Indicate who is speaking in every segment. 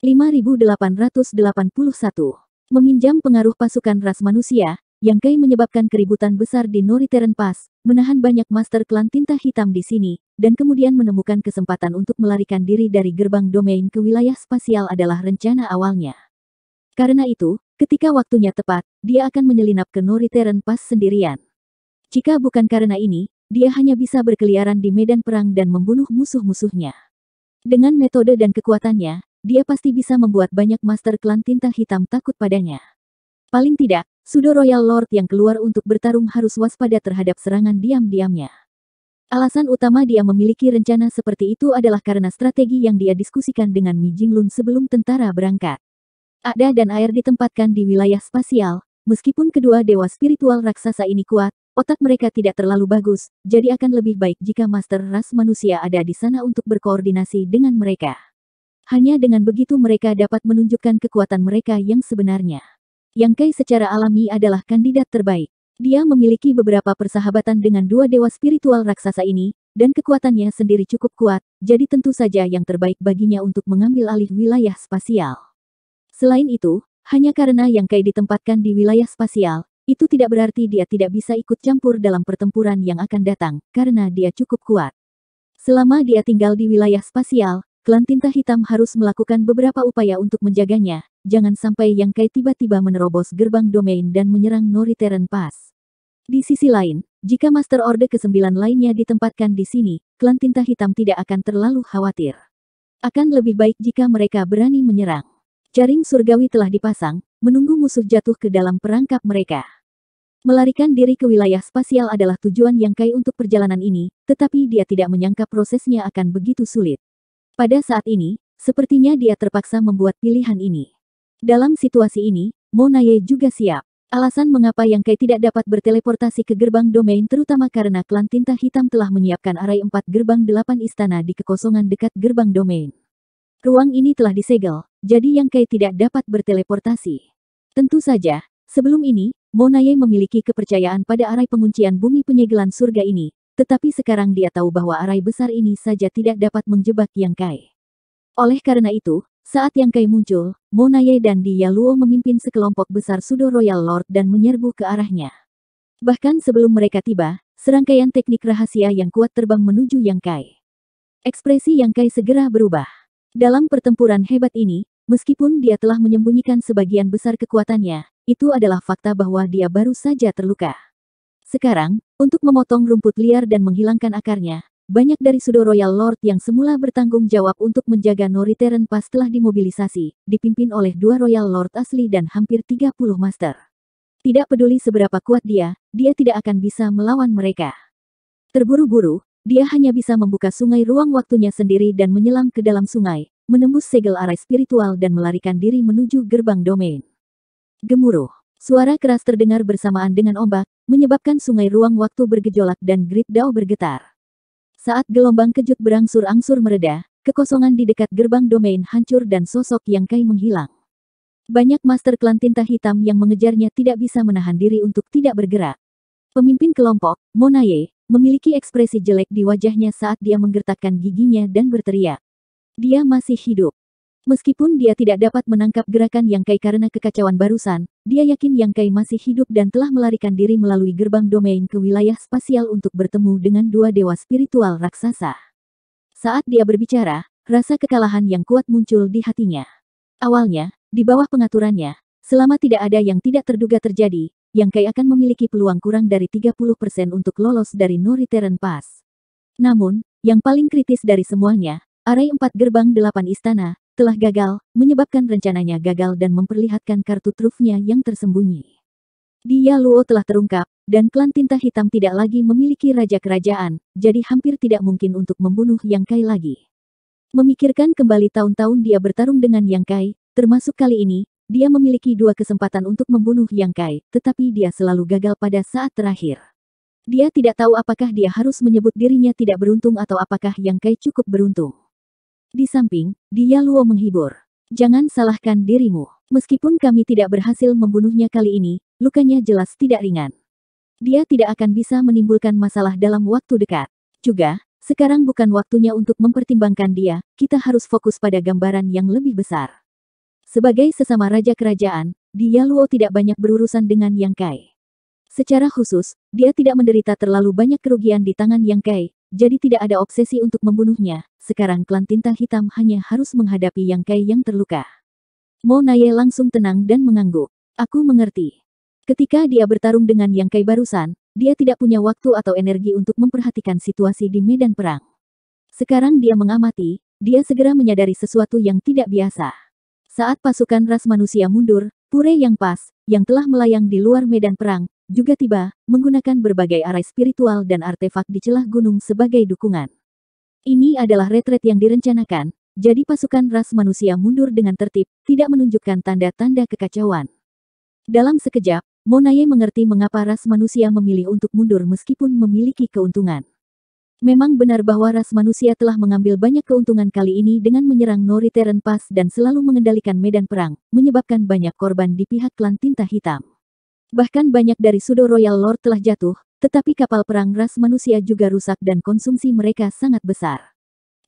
Speaker 1: 5881. Meminjam pengaruh pasukan ras manusia, yang Kai menyebabkan keributan besar di Noriteren Pass, menahan banyak master klan tinta hitam di sini, dan kemudian menemukan kesempatan untuk melarikan diri dari gerbang domain ke wilayah spasial adalah rencana awalnya. Karena itu, ketika waktunya tepat, dia akan menyelinap ke Noriteren Pass sendirian. Jika bukan karena ini, dia hanya bisa berkeliaran di medan perang dan membunuh musuh-musuhnya. Dengan metode dan kekuatannya, dia pasti bisa membuat banyak master klan tinta hitam takut padanya. Paling tidak, Sudo Royal Lord yang keluar untuk bertarung harus waspada terhadap serangan diam-diamnya. Alasan utama dia memiliki rencana seperti itu adalah karena strategi yang dia diskusikan dengan Mi Jinglun sebelum tentara berangkat. Ada dan air ditempatkan di wilayah spasial, meskipun kedua dewa spiritual raksasa ini kuat, otak mereka tidak terlalu bagus, jadi akan lebih baik jika master ras manusia ada di sana untuk berkoordinasi dengan mereka. Hanya dengan begitu mereka dapat menunjukkan kekuatan mereka yang sebenarnya. Yang Kai secara alami adalah kandidat terbaik. Dia memiliki beberapa persahabatan dengan dua dewa spiritual raksasa ini, dan kekuatannya sendiri cukup kuat, jadi tentu saja yang terbaik baginya untuk mengambil alih wilayah spasial. Selain itu, hanya karena yang Kai ditempatkan di wilayah spasial, itu tidak berarti dia tidak bisa ikut campur dalam pertempuran yang akan datang, karena dia cukup kuat. Selama dia tinggal di wilayah spasial, Klan Tinta Hitam harus melakukan beberapa upaya untuk menjaganya, jangan sampai Yang Kai tiba-tiba menerobos gerbang domain dan menyerang Noriteren Pass. Di sisi lain, jika Master Order ke-9 lainnya ditempatkan di sini, Klan Tinta Hitam tidak akan terlalu khawatir. Akan lebih baik jika mereka berani menyerang. Jaring surgawi telah dipasang, menunggu musuh jatuh ke dalam perangkap mereka. Melarikan diri ke wilayah spasial adalah tujuan Yang Kai untuk perjalanan ini, tetapi dia tidak menyangka prosesnya akan begitu sulit. Pada saat ini, sepertinya dia terpaksa membuat pilihan ini. Dalam situasi ini, Monaye juga siap. Alasan mengapa yang Kai tidak dapat berteleportasi ke gerbang domain terutama karena klan tinta hitam telah menyiapkan array 4 gerbang delapan istana di kekosongan dekat gerbang domain. Ruang ini telah disegel, jadi yang Kai tidak dapat berteleportasi. Tentu saja, sebelum ini, Monaye memiliki kepercayaan pada arai penguncian bumi penyegelan surga ini, tetapi sekarang dia tahu bahwa arai besar ini saja tidak dapat menjebak Yang Kai. Oleh karena itu, saat Yang Kai muncul, Monaye dan Dia Luo memimpin sekelompok besar Sudo Royal Lord dan menyerbu ke arahnya. Bahkan sebelum mereka tiba, serangkaian teknik rahasia yang kuat terbang menuju Yang Kai. Ekspresi Yang Kai segera berubah. Dalam pertempuran hebat ini, meskipun dia telah menyembunyikan sebagian besar kekuatannya, itu adalah fakta bahwa dia baru saja terluka. Sekarang, untuk memotong rumput liar dan menghilangkan akarnya, banyak dari Sudo Royal Lord yang semula bertanggung jawab untuk menjaga Noriteren pas telah dimobilisasi, dipimpin oleh dua Royal Lord asli dan hampir 30 Master. Tidak peduli seberapa kuat dia, dia tidak akan bisa melawan mereka. Terburu-buru, dia hanya bisa membuka sungai ruang waktunya sendiri dan menyelam ke dalam sungai, menembus segel arai spiritual dan melarikan diri menuju gerbang domain. Gemuruh. Suara keras terdengar bersamaan dengan ombak, menyebabkan sungai ruang waktu bergejolak dan grid Dao bergetar. Saat gelombang kejut berangsur-angsur mereda, kekosongan di dekat gerbang domain hancur dan sosok yang kai menghilang. Banyak master klan tinta hitam yang mengejarnya tidak bisa menahan diri untuk tidak bergerak. Pemimpin kelompok, Monaye, memiliki ekspresi jelek di wajahnya saat dia menggertakkan giginya dan berteriak. Dia masih hidup. Meskipun dia tidak dapat menangkap gerakan Yang Kai karena kekacauan barusan, dia yakin Yang Kai masih hidup dan telah melarikan diri melalui gerbang domain ke wilayah spasial untuk bertemu dengan dua dewa spiritual raksasa. Saat dia berbicara, rasa kekalahan yang kuat muncul di hatinya. Awalnya, di bawah pengaturannya, selama tidak ada yang tidak terduga terjadi, Yang Kai akan memiliki peluang kurang dari 30% untuk lolos dari Noriteran Pass. Namun, yang paling kritis dari semuanya, Arai empat gerbang delapan istana, telah gagal, menyebabkan rencananya gagal dan memperlihatkan kartu trufnya yang tersembunyi. Dia Luo telah terungkap, dan klan tinta hitam tidak lagi memiliki raja kerajaan, jadi hampir tidak mungkin untuk membunuh Yang Kai lagi. Memikirkan kembali tahun-tahun dia bertarung dengan Yang Kai, termasuk kali ini, dia memiliki dua kesempatan untuk membunuh Yang Kai, tetapi dia selalu gagal pada saat terakhir. Dia tidak tahu apakah dia harus menyebut dirinya tidak beruntung atau apakah Yang Kai cukup beruntung. Di samping, dia Luo menghibur. Jangan salahkan dirimu. Meskipun kami tidak berhasil membunuhnya kali ini, lukanya jelas tidak ringan. Dia tidak akan bisa menimbulkan masalah dalam waktu dekat. Juga, sekarang bukan waktunya untuk mempertimbangkan dia, kita harus fokus pada gambaran yang lebih besar. Sebagai sesama raja kerajaan, dia Luo tidak banyak berurusan dengan Yang Kai. Secara khusus, dia tidak menderita terlalu banyak kerugian di tangan Yang Kai, jadi tidak ada obsesi untuk membunuhnya, sekarang klan tinta hitam hanya harus menghadapi Yang Kai yang terluka. Mo Naye langsung tenang dan mengangguk. Aku mengerti. Ketika dia bertarung dengan Yang Kai barusan, dia tidak punya waktu atau energi untuk memperhatikan situasi di medan perang. Sekarang dia mengamati, dia segera menyadari sesuatu yang tidak biasa. Saat pasukan ras manusia mundur, pure yang pas, yang telah melayang di luar medan perang, juga tiba, menggunakan berbagai arai spiritual dan artefak di celah gunung sebagai dukungan. Ini adalah retret yang direncanakan, jadi pasukan ras manusia mundur dengan tertib, tidak menunjukkan tanda-tanda kekacauan. Dalam sekejap, Monaye mengerti mengapa ras manusia memilih untuk mundur meskipun memiliki keuntungan. Memang benar bahwa ras manusia telah mengambil banyak keuntungan kali ini dengan menyerang Noriteren Pass dan selalu mengendalikan medan perang, menyebabkan banyak korban di pihak klan tinta hitam. Bahkan banyak dari Sudo Royal Lord telah jatuh, tetapi kapal perang ras manusia juga rusak dan konsumsi mereka sangat besar.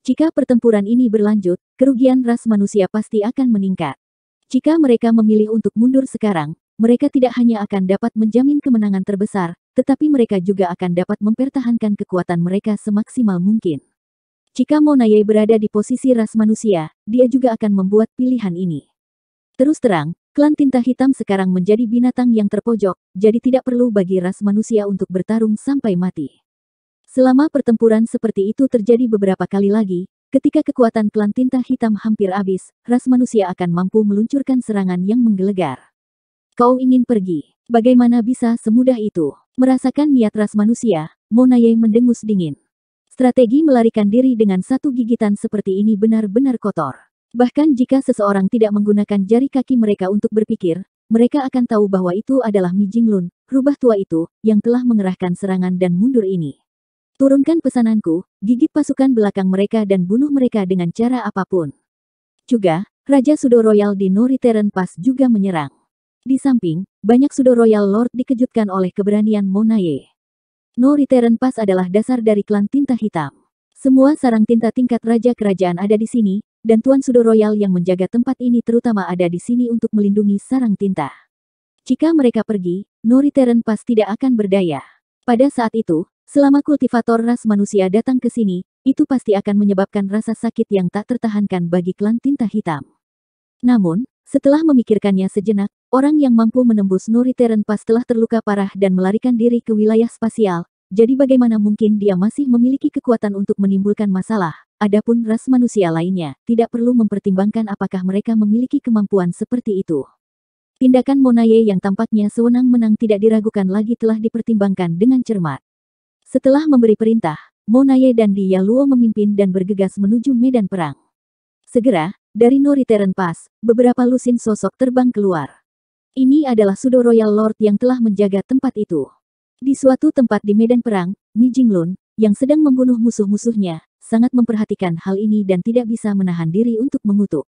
Speaker 1: Jika pertempuran ini berlanjut, kerugian ras manusia pasti akan meningkat. Jika mereka memilih untuk mundur sekarang, mereka tidak hanya akan dapat menjamin kemenangan terbesar, tetapi mereka juga akan dapat mempertahankan kekuatan mereka semaksimal mungkin. Jika Monaye berada di posisi ras manusia, dia juga akan membuat pilihan ini. Terus terang, Klan tinta hitam sekarang menjadi binatang yang terpojok, jadi tidak perlu bagi ras manusia untuk bertarung sampai mati. Selama pertempuran seperti itu terjadi beberapa kali lagi, ketika kekuatan klan tinta hitam hampir habis, ras manusia akan mampu meluncurkan serangan yang menggelegar. Kau ingin pergi? Bagaimana bisa semudah itu? Merasakan niat ras manusia, Monaye mendengus dingin. Strategi melarikan diri dengan satu gigitan seperti ini benar-benar kotor. Bahkan jika seseorang tidak menggunakan jari kaki mereka untuk berpikir, mereka akan tahu bahwa itu adalah Mi Lun, rubah tua itu, yang telah mengerahkan serangan dan mundur ini. Turunkan pesananku, gigit pasukan belakang mereka dan bunuh mereka dengan cara apapun. Juga, Raja Sudo Royal di Noriteren Pass juga menyerang. Di samping, banyak Sudo Royal Lord dikejutkan oleh keberanian Monaye. Noriteren Pass adalah dasar dari klan tinta hitam. Semua sarang tinta tingkat raja kerajaan ada di sini, dan Tuan Sudo Royal yang menjaga tempat ini terutama ada di sini untuk melindungi sarang tinta. Jika mereka pergi, Nori Teren pas tidak akan berdaya. Pada saat itu, selama kultivator ras manusia datang ke sini, itu pasti akan menyebabkan rasa sakit yang tak tertahankan bagi klan tinta hitam. Namun, setelah memikirkannya sejenak, orang yang mampu menembus Nori Teren pas telah terluka parah dan melarikan diri ke wilayah spasial, jadi bagaimana mungkin dia masih memiliki kekuatan untuk menimbulkan masalah, Adapun ras manusia lainnya, tidak perlu mempertimbangkan apakah mereka memiliki kemampuan seperti itu. Tindakan Monaye yang tampaknya sewenang-menang tidak diragukan lagi telah dipertimbangkan dengan cermat. Setelah memberi perintah, Monaye dan Dia Luo memimpin dan bergegas menuju medan perang. Segera, dari Noriteren Pass, beberapa lusin sosok terbang keluar. Ini adalah Sudo Royal Lord yang telah menjaga tempat itu. Di suatu tempat di medan perang, Mi Jinglun, yang sedang membunuh musuh-musuhnya, sangat memperhatikan hal ini dan tidak bisa menahan diri untuk mengutuk.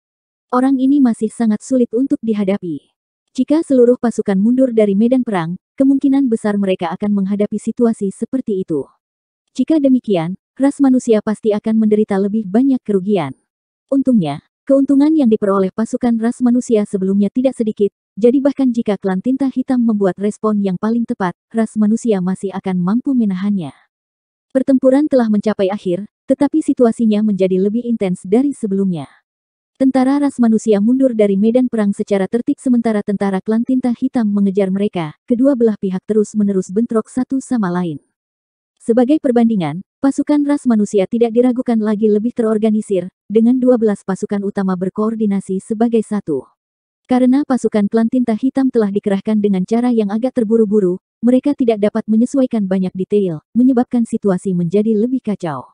Speaker 1: Orang ini masih sangat sulit untuk dihadapi. Jika seluruh pasukan mundur dari medan perang, kemungkinan besar mereka akan menghadapi situasi seperti itu. Jika demikian, ras manusia pasti akan menderita lebih banyak kerugian. Untungnya, keuntungan yang diperoleh pasukan ras manusia sebelumnya tidak sedikit, jadi bahkan jika klan tinta hitam membuat respon yang paling tepat, ras manusia masih akan mampu menahannya. Pertempuran telah mencapai akhir, tetapi situasinya menjadi lebih intens dari sebelumnya. Tentara ras manusia mundur dari medan perang secara tertib sementara tentara klan tinta hitam mengejar mereka, kedua belah pihak terus-menerus bentrok satu sama lain. Sebagai perbandingan, pasukan ras manusia tidak diragukan lagi lebih terorganisir, dengan 12 pasukan utama berkoordinasi sebagai satu. Karena pasukan klan tinta hitam telah dikerahkan dengan cara yang agak terburu-buru, mereka tidak dapat menyesuaikan banyak detail, menyebabkan situasi menjadi lebih kacau.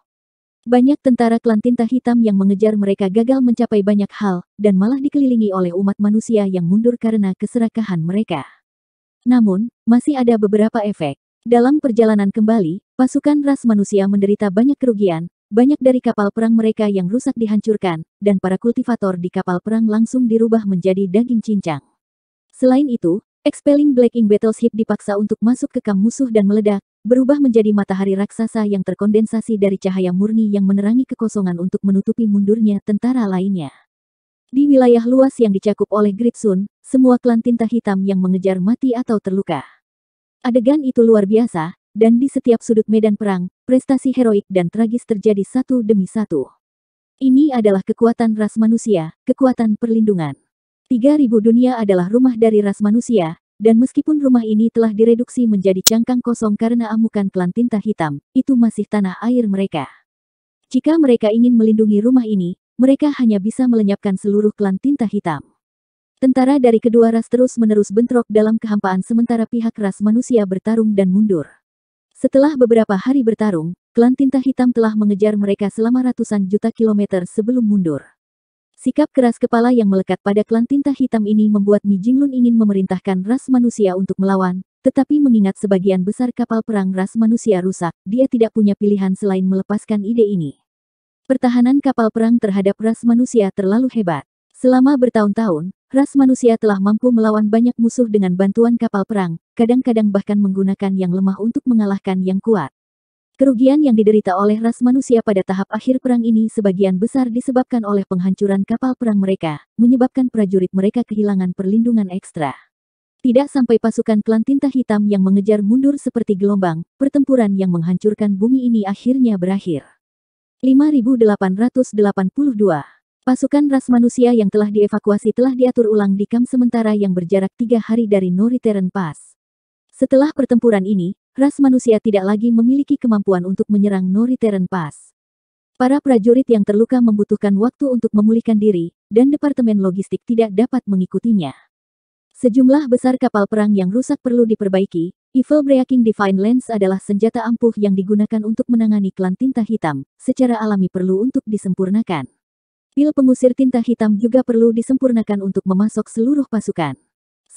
Speaker 1: Banyak tentara klan tinta hitam yang mengejar mereka gagal mencapai banyak hal, dan malah dikelilingi oleh umat manusia yang mundur karena keserakahan mereka. Namun, masih ada beberapa efek. Dalam perjalanan kembali, pasukan ras manusia menderita banyak kerugian, banyak dari kapal perang mereka yang rusak dihancurkan, dan para kultivator di kapal perang langsung dirubah menjadi daging cincang. Selain itu, Expelling Black Ink Battleship dipaksa untuk masuk ke kam musuh dan meledak, berubah menjadi matahari raksasa yang terkondensasi dari cahaya murni yang menerangi kekosongan untuk menutupi mundurnya tentara lainnya. Di wilayah luas yang dicakup oleh Gritsun, semua klan tinta hitam yang mengejar mati atau terluka. Adegan itu luar biasa, dan di setiap sudut medan perang, prestasi heroik dan tragis terjadi satu demi satu. Ini adalah kekuatan ras manusia, kekuatan perlindungan. 3000 dunia adalah rumah dari ras manusia, dan meskipun rumah ini telah direduksi menjadi cangkang kosong karena amukan klan tinta hitam, itu masih tanah air mereka. Jika mereka ingin melindungi rumah ini, mereka hanya bisa melenyapkan seluruh klan tinta hitam. Tentara dari kedua ras terus-menerus bentrok dalam kehampaan sementara pihak ras manusia bertarung dan mundur. Setelah beberapa hari bertarung, klan tinta hitam telah mengejar mereka selama ratusan juta kilometer sebelum mundur. Sikap keras kepala yang melekat pada klan tinta hitam ini membuat Mi Jinglun ingin memerintahkan ras manusia untuk melawan, tetapi mengingat sebagian besar kapal perang ras manusia rusak, dia tidak punya pilihan selain melepaskan ide ini. Pertahanan kapal perang terhadap ras manusia terlalu hebat. Selama bertahun-tahun, ras manusia telah mampu melawan banyak musuh dengan bantuan kapal perang, kadang-kadang bahkan menggunakan yang lemah untuk mengalahkan yang kuat. Kerugian yang diderita oleh ras manusia pada tahap akhir perang ini sebagian besar disebabkan oleh penghancuran kapal perang mereka, menyebabkan prajurit mereka kehilangan perlindungan ekstra. Tidak sampai pasukan klan tinta hitam yang mengejar mundur seperti gelombang, pertempuran yang menghancurkan bumi ini akhirnya berakhir. 5882 Pasukan ras manusia yang telah dievakuasi telah diatur ulang di kamp sementara yang berjarak tiga hari dari Noriteren Pass. Setelah pertempuran ini, ras manusia tidak lagi memiliki kemampuan untuk menyerang Noriteren Pass. Para prajurit yang terluka membutuhkan waktu untuk memulihkan diri, dan Departemen Logistik tidak dapat mengikutinya. Sejumlah besar kapal perang yang rusak perlu diperbaiki, Evil Breaking Divine Lens adalah senjata ampuh yang digunakan untuk menangani klan tinta hitam, secara alami perlu untuk disempurnakan. Pil pengusir tinta hitam juga perlu disempurnakan untuk memasok seluruh pasukan.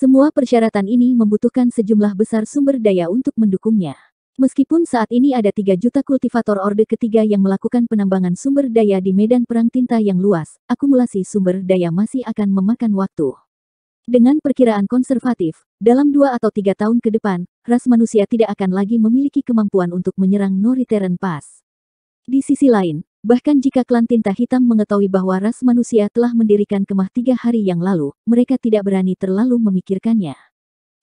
Speaker 1: Semua persyaratan ini membutuhkan sejumlah besar sumber daya untuk mendukungnya. Meskipun saat ini ada 3 juta kultivator orde ketiga yang melakukan penambangan sumber daya di medan perang tinta yang luas, akumulasi sumber daya masih akan memakan waktu. Dengan perkiraan konservatif, dalam dua atau tiga tahun ke depan, ras manusia tidak akan lagi memiliki kemampuan untuk menyerang Noriteren Pass. Di sisi lain, Bahkan jika klan tinta hitam mengetahui bahwa ras manusia telah mendirikan kemah tiga hari yang lalu, mereka tidak berani terlalu memikirkannya.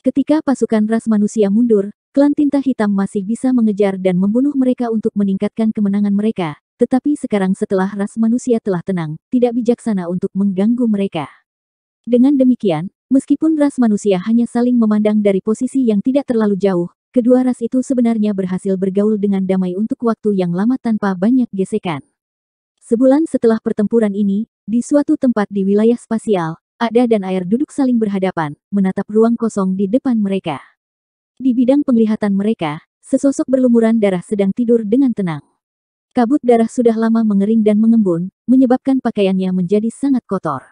Speaker 1: Ketika pasukan ras manusia mundur, klan tinta hitam masih bisa mengejar dan membunuh mereka untuk meningkatkan kemenangan mereka, tetapi sekarang setelah ras manusia telah tenang, tidak bijaksana untuk mengganggu mereka. Dengan demikian, meskipun ras manusia hanya saling memandang dari posisi yang tidak terlalu jauh, Kedua ras itu sebenarnya berhasil bergaul dengan damai untuk waktu yang lama tanpa banyak gesekan. Sebulan setelah pertempuran ini, di suatu tempat di wilayah spasial, Ada dan Air duduk saling berhadapan, menatap ruang kosong di depan mereka. Di bidang penglihatan mereka, sesosok berlumuran darah sedang tidur dengan tenang. Kabut darah sudah lama mengering dan mengembun, menyebabkan pakaiannya menjadi sangat kotor.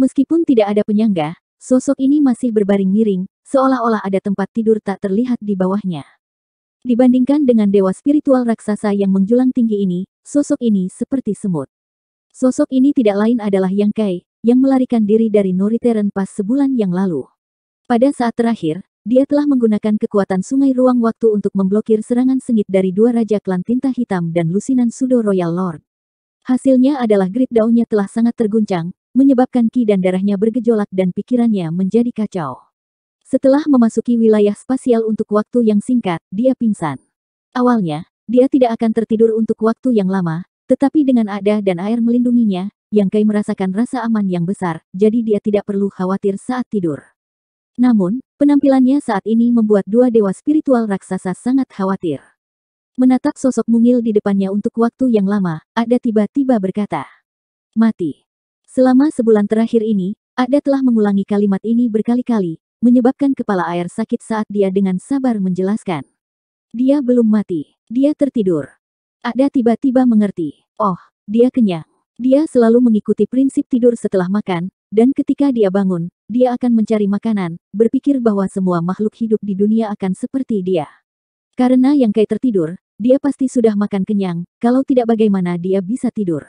Speaker 1: Meskipun tidak ada penyangga, sosok ini masih berbaring miring, seolah-olah ada tempat tidur tak terlihat di bawahnya. Dibandingkan dengan dewa spiritual raksasa yang menjulang tinggi ini, sosok ini seperti semut. Sosok ini tidak lain adalah Yang Kai, yang melarikan diri dari Noriteren pas sebulan yang lalu. Pada saat terakhir, dia telah menggunakan kekuatan sungai ruang waktu untuk memblokir serangan sengit dari dua raja klan tinta hitam dan lusinan Sudo Royal Lord. Hasilnya adalah grid daunnya telah sangat terguncang, menyebabkan ki dan darahnya bergejolak dan pikirannya menjadi kacau. Setelah memasuki wilayah spasial untuk waktu yang singkat, dia pingsan. Awalnya, dia tidak akan tertidur untuk waktu yang lama, tetapi dengan ada dan air melindunginya, Yang Kai merasakan rasa aman yang besar, jadi dia tidak perlu khawatir saat tidur. Namun, penampilannya saat ini membuat dua dewa spiritual raksasa sangat khawatir. Menatap sosok mungil di depannya untuk waktu yang lama, Ada tiba-tiba berkata, Mati. Selama sebulan terakhir ini, Ada telah mengulangi kalimat ini berkali-kali, menyebabkan kepala air sakit saat dia dengan sabar menjelaskan. Dia belum mati. Dia tertidur. Ada tiba-tiba mengerti. Oh, dia kenyang. Dia selalu mengikuti prinsip tidur setelah makan, dan ketika dia bangun, dia akan mencari makanan, berpikir bahwa semua makhluk hidup di dunia akan seperti dia. Karena yang kayak tertidur, dia pasti sudah makan kenyang, kalau tidak bagaimana dia bisa tidur.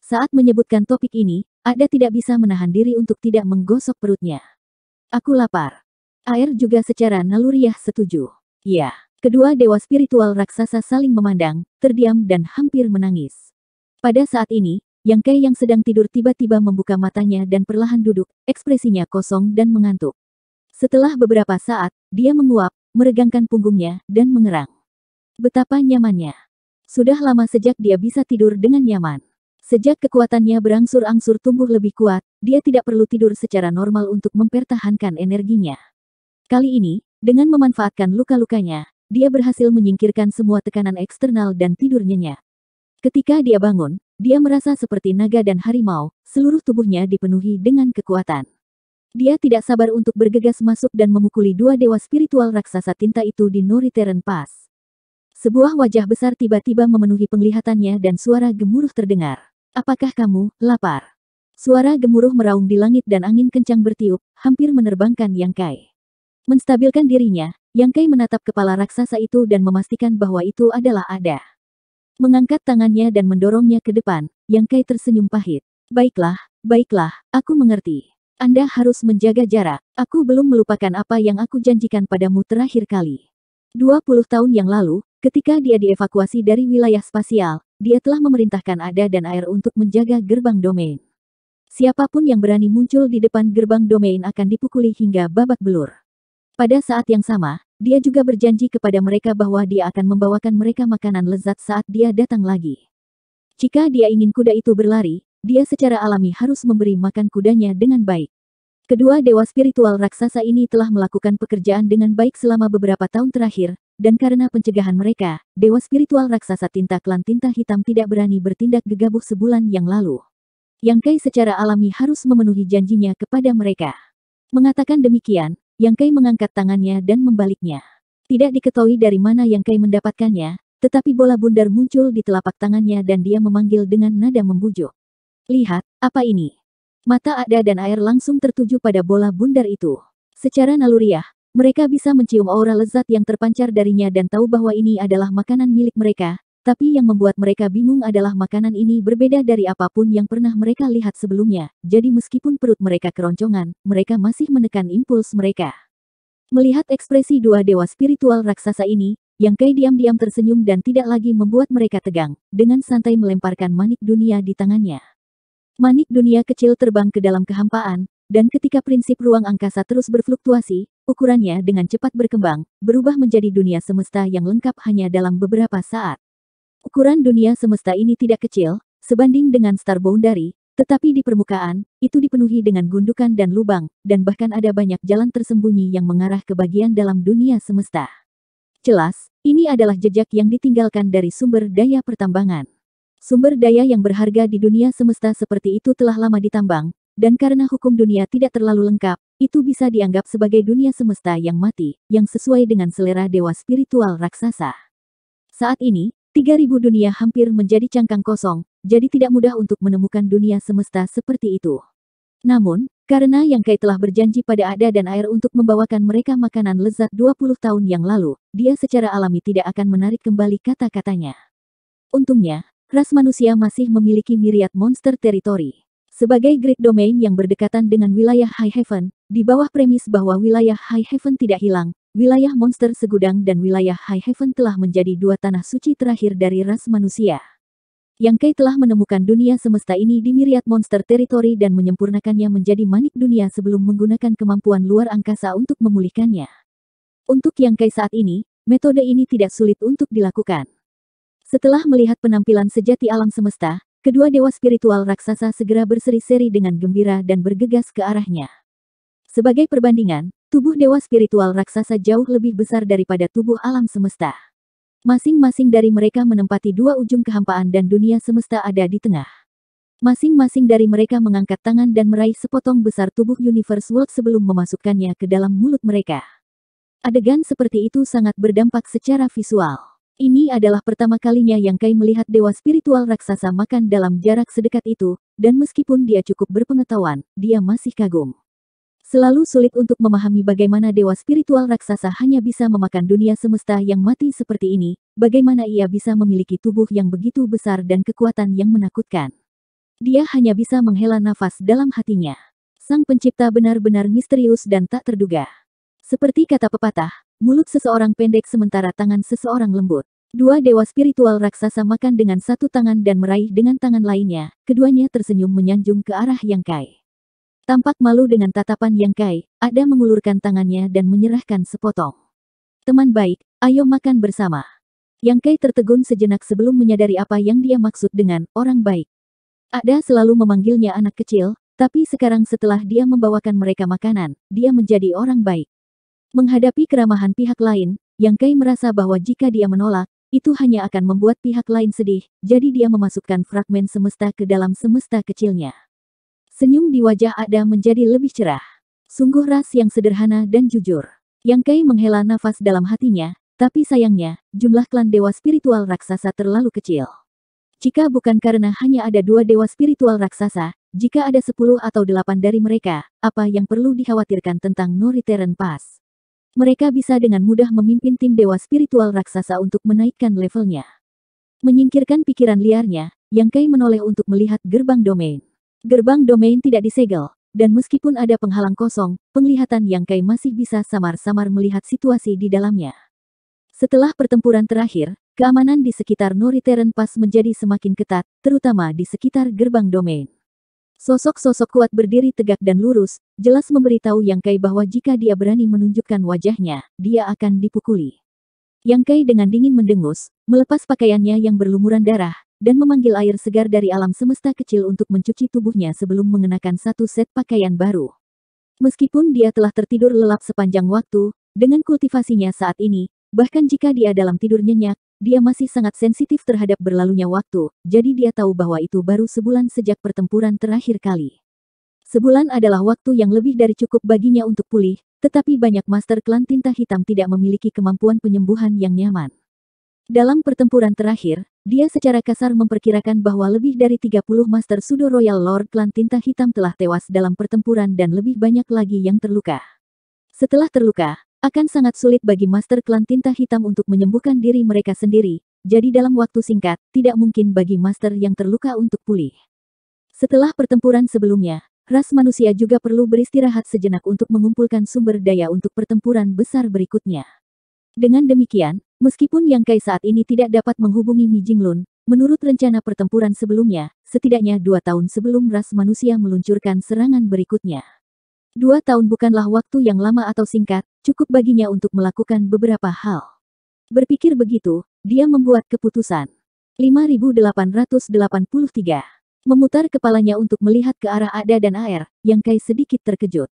Speaker 1: Saat menyebutkan topik ini, Ada tidak bisa menahan diri untuk tidak menggosok perutnya. Aku lapar. Air juga secara naluriah setuju. Ya. Kedua dewa spiritual raksasa saling memandang, terdiam dan hampir menangis. Pada saat ini, Yang Kei yang sedang tidur tiba-tiba membuka matanya dan perlahan duduk, ekspresinya kosong dan mengantuk. Setelah beberapa saat, dia menguap, meregangkan punggungnya, dan mengerang. Betapa nyamannya. Sudah lama sejak dia bisa tidur dengan nyaman. Sejak kekuatannya berangsur-angsur tumbuh lebih kuat, dia tidak perlu tidur secara normal untuk mempertahankan energinya. Kali ini, dengan memanfaatkan luka-lukanya, dia berhasil menyingkirkan semua tekanan eksternal dan tidur nyenyak. Ketika dia bangun, dia merasa seperti naga dan harimau, seluruh tubuhnya dipenuhi dengan kekuatan. Dia tidak sabar untuk bergegas masuk dan memukuli dua dewa spiritual raksasa tinta itu di Noriteren Pass. Sebuah wajah besar tiba-tiba memenuhi penglihatannya dan suara gemuruh terdengar. Apakah kamu lapar? Suara gemuruh meraung di langit dan angin kencang bertiup, hampir menerbangkan Yang Kai. Menstabilkan dirinya, Yang Kai menatap kepala raksasa itu dan memastikan bahwa itu adalah ada. Mengangkat tangannya dan mendorongnya ke depan, Yang Kai tersenyum pahit. Baiklah, baiklah, aku mengerti. Anda harus menjaga jarak. Aku belum melupakan apa yang aku janjikan padamu terakhir kali. 20 tahun yang lalu, ketika dia dievakuasi dari wilayah spasial, dia telah memerintahkan Ada dan Air untuk menjaga gerbang domain. Siapapun yang berani muncul di depan gerbang domain akan dipukuli hingga babak belur. Pada saat yang sama, dia juga berjanji kepada mereka bahwa dia akan membawakan mereka makanan lezat saat dia datang lagi. Jika dia ingin kuda itu berlari, dia secara alami harus memberi makan kudanya dengan baik. Kedua dewa spiritual raksasa ini telah melakukan pekerjaan dengan baik selama beberapa tahun terakhir, dan karena pencegahan mereka, dewa spiritual raksasa tinta klan tinta hitam tidak berani bertindak gegabah sebulan yang lalu. Yang Kai secara alami harus memenuhi janjinya kepada mereka. Mengatakan demikian, Yang Kai mengangkat tangannya dan membaliknya. Tidak diketahui dari mana Yang Kai mendapatkannya, tetapi bola bundar muncul di telapak tangannya dan dia memanggil dengan nada membujuk. Lihat, apa ini? Mata Ada dan air langsung tertuju pada bola bundar itu. Secara naluriah, mereka bisa mencium aura lezat yang terpancar darinya dan tahu bahwa ini adalah makanan milik mereka, tapi yang membuat mereka bingung adalah makanan ini berbeda dari apapun yang pernah mereka lihat sebelumnya, jadi meskipun perut mereka keroncongan, mereka masih menekan impuls mereka. Melihat ekspresi dua dewa spiritual raksasa ini, yang Kei diam-diam tersenyum dan tidak lagi membuat mereka tegang, dengan santai melemparkan manik dunia di tangannya. Manik dunia kecil terbang ke dalam kehampaan, dan ketika prinsip ruang angkasa terus berfluktuasi, Ukurannya dengan cepat berkembang, berubah menjadi dunia semesta yang lengkap hanya dalam beberapa saat. Ukuran dunia semesta ini tidak kecil, sebanding dengan star boundary, tetapi di permukaan, itu dipenuhi dengan gundukan dan lubang, dan bahkan ada banyak jalan tersembunyi yang mengarah ke bagian dalam dunia semesta. Jelas, ini adalah jejak yang ditinggalkan dari sumber daya pertambangan. Sumber daya yang berharga di dunia semesta seperti itu telah lama ditambang, dan karena hukum dunia tidak terlalu lengkap, itu bisa dianggap sebagai dunia semesta yang mati, yang sesuai dengan selera dewa spiritual raksasa. Saat ini, 3000 dunia hampir menjadi cangkang kosong, jadi tidak mudah untuk menemukan dunia semesta seperti itu. Namun, karena yang Kai telah berjanji pada Ada dan Air untuk membawakan mereka makanan lezat 20 tahun yang lalu, dia secara alami tidak akan menarik kembali kata-katanya. Untungnya, ras manusia masih memiliki miriat monster teritori. Sebagai Great domain yang berdekatan dengan wilayah High Heaven, di bawah premis bahwa wilayah High Heaven tidak hilang, wilayah monster segudang dan wilayah High Heaven telah menjadi dua tanah suci terakhir dari ras manusia. Yang Kai telah menemukan dunia semesta ini di Miriat Monster teritori dan menyempurnakannya menjadi manik dunia sebelum menggunakan kemampuan luar angkasa untuk memulihkannya. Untuk Yang Kai saat ini, metode ini tidak sulit untuk dilakukan. Setelah melihat penampilan sejati alam semesta, Kedua dewa spiritual raksasa segera berseri-seri dengan gembira dan bergegas ke arahnya. Sebagai perbandingan, tubuh dewa spiritual raksasa jauh lebih besar daripada tubuh alam semesta. Masing-masing dari mereka menempati dua ujung kehampaan dan dunia semesta ada di tengah. Masing-masing dari mereka mengangkat tangan dan meraih sepotong besar tubuh Universe World sebelum memasukkannya ke dalam mulut mereka. Adegan seperti itu sangat berdampak secara visual. Ini adalah pertama kalinya yang Kai melihat dewa spiritual raksasa makan dalam jarak sedekat itu, dan meskipun dia cukup berpengetahuan, dia masih kagum. Selalu sulit untuk memahami bagaimana dewa spiritual raksasa hanya bisa memakan dunia semesta yang mati seperti ini, bagaimana ia bisa memiliki tubuh yang begitu besar dan kekuatan yang menakutkan. Dia hanya bisa menghela nafas dalam hatinya. Sang pencipta benar-benar misterius dan tak terduga. Seperti kata pepatah, mulut seseorang pendek sementara tangan seseorang lembut. Dua dewa spiritual raksasa makan dengan satu tangan dan meraih dengan tangan lainnya, keduanya tersenyum menyanjung ke arah Yang Kai. Tampak malu dengan tatapan Yang Kai, Ada mengulurkan tangannya dan menyerahkan sepotong. Teman baik, ayo makan bersama. Yang Kai tertegun sejenak sebelum menyadari apa yang dia maksud dengan orang baik. Ada selalu memanggilnya anak kecil, tapi sekarang setelah dia membawakan mereka makanan, dia menjadi orang baik. Menghadapi keramahan pihak lain, Yang Kai merasa bahwa jika dia menolak, itu hanya akan membuat pihak lain sedih, jadi dia memasukkan fragmen semesta ke dalam semesta kecilnya. Senyum di wajah Ada menjadi lebih cerah. Sungguh ras yang sederhana dan jujur. Yang Kai menghela nafas dalam hatinya, tapi sayangnya, jumlah klan dewa spiritual raksasa terlalu kecil. Jika bukan karena hanya ada dua dewa spiritual raksasa, jika ada sepuluh atau delapan dari mereka, apa yang perlu dikhawatirkan tentang Noriteren Pass? Mereka bisa dengan mudah memimpin tim dewa spiritual raksasa untuk menaikkan levelnya. Menyingkirkan pikiran liarnya, Yang Kai menoleh untuk melihat gerbang domain. Gerbang domain tidak disegel, dan meskipun ada penghalang kosong, penglihatan Yang Kai masih bisa samar-samar melihat situasi di dalamnya. Setelah pertempuran terakhir, keamanan di sekitar Noriteren Pass menjadi semakin ketat, terutama di sekitar gerbang domain. Sosok-sosok kuat berdiri tegak dan lurus, jelas memberitahu Yang Kai bahwa jika dia berani menunjukkan wajahnya, dia akan dipukuli. Yang Kai dengan dingin mendengus, melepas pakaiannya yang berlumuran darah, dan memanggil air segar dari alam semesta kecil untuk mencuci tubuhnya sebelum mengenakan satu set pakaian baru. Meskipun dia telah tertidur lelap sepanjang waktu, dengan kultivasinya saat ini, bahkan jika dia dalam tidur nyenyak, dia masih sangat sensitif terhadap berlalunya waktu, jadi dia tahu bahwa itu baru sebulan sejak pertempuran terakhir kali. Sebulan adalah waktu yang lebih dari cukup baginya untuk pulih, tetapi banyak master klan tinta hitam tidak memiliki kemampuan penyembuhan yang nyaman. Dalam pertempuran terakhir, dia secara kasar memperkirakan bahwa lebih dari 30 Master Sudo Royal Lord Klan Tinta Hitam telah tewas dalam pertempuran dan lebih banyak lagi yang terluka. Setelah terluka, akan sangat sulit bagi Master Klan Tinta Hitam untuk menyembuhkan diri mereka sendiri, jadi dalam waktu singkat, tidak mungkin bagi Master yang terluka untuk pulih. Setelah pertempuran sebelumnya, ras manusia juga perlu beristirahat sejenak untuk mengumpulkan sumber daya untuk pertempuran besar berikutnya. Dengan demikian, meskipun Yang Kai saat ini tidak dapat menghubungi Mi Jinglun, menurut rencana pertempuran sebelumnya, setidaknya dua tahun sebelum ras manusia meluncurkan serangan berikutnya. Dua tahun bukanlah waktu yang lama atau singkat, cukup baginya untuk melakukan beberapa hal. Berpikir begitu, dia membuat keputusan. 5883. Memutar kepalanya untuk melihat ke arah Ada dan Air, yang Kai sedikit terkejut.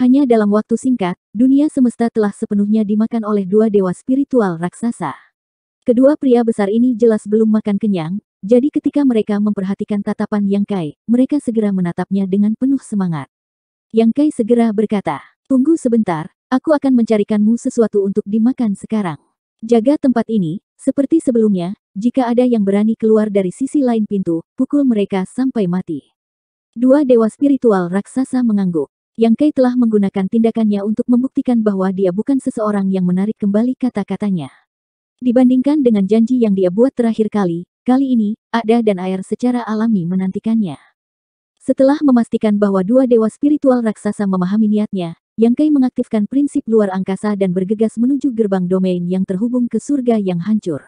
Speaker 1: Hanya dalam waktu singkat, dunia semesta telah sepenuhnya dimakan oleh dua dewa spiritual raksasa. Kedua pria besar ini jelas belum makan kenyang, jadi ketika mereka memperhatikan tatapan Yang Kai, mereka segera menatapnya dengan penuh semangat. Yang Kai segera berkata, tunggu sebentar, Aku akan mencarikanmu sesuatu untuk dimakan sekarang. Jaga tempat ini, seperti sebelumnya, jika ada yang berani keluar dari sisi lain pintu, pukul mereka sampai mati. Dua dewa spiritual raksasa mengangguk. Yang Kai telah menggunakan tindakannya untuk membuktikan bahwa dia bukan seseorang yang menarik kembali kata-katanya. Dibandingkan dengan janji yang dia buat terakhir kali, kali ini, Ada dan Air secara alami menantikannya. Setelah memastikan bahwa dua dewa spiritual raksasa memahami niatnya, yang Kai mengaktifkan prinsip luar angkasa dan bergegas menuju gerbang domain yang terhubung ke surga yang hancur.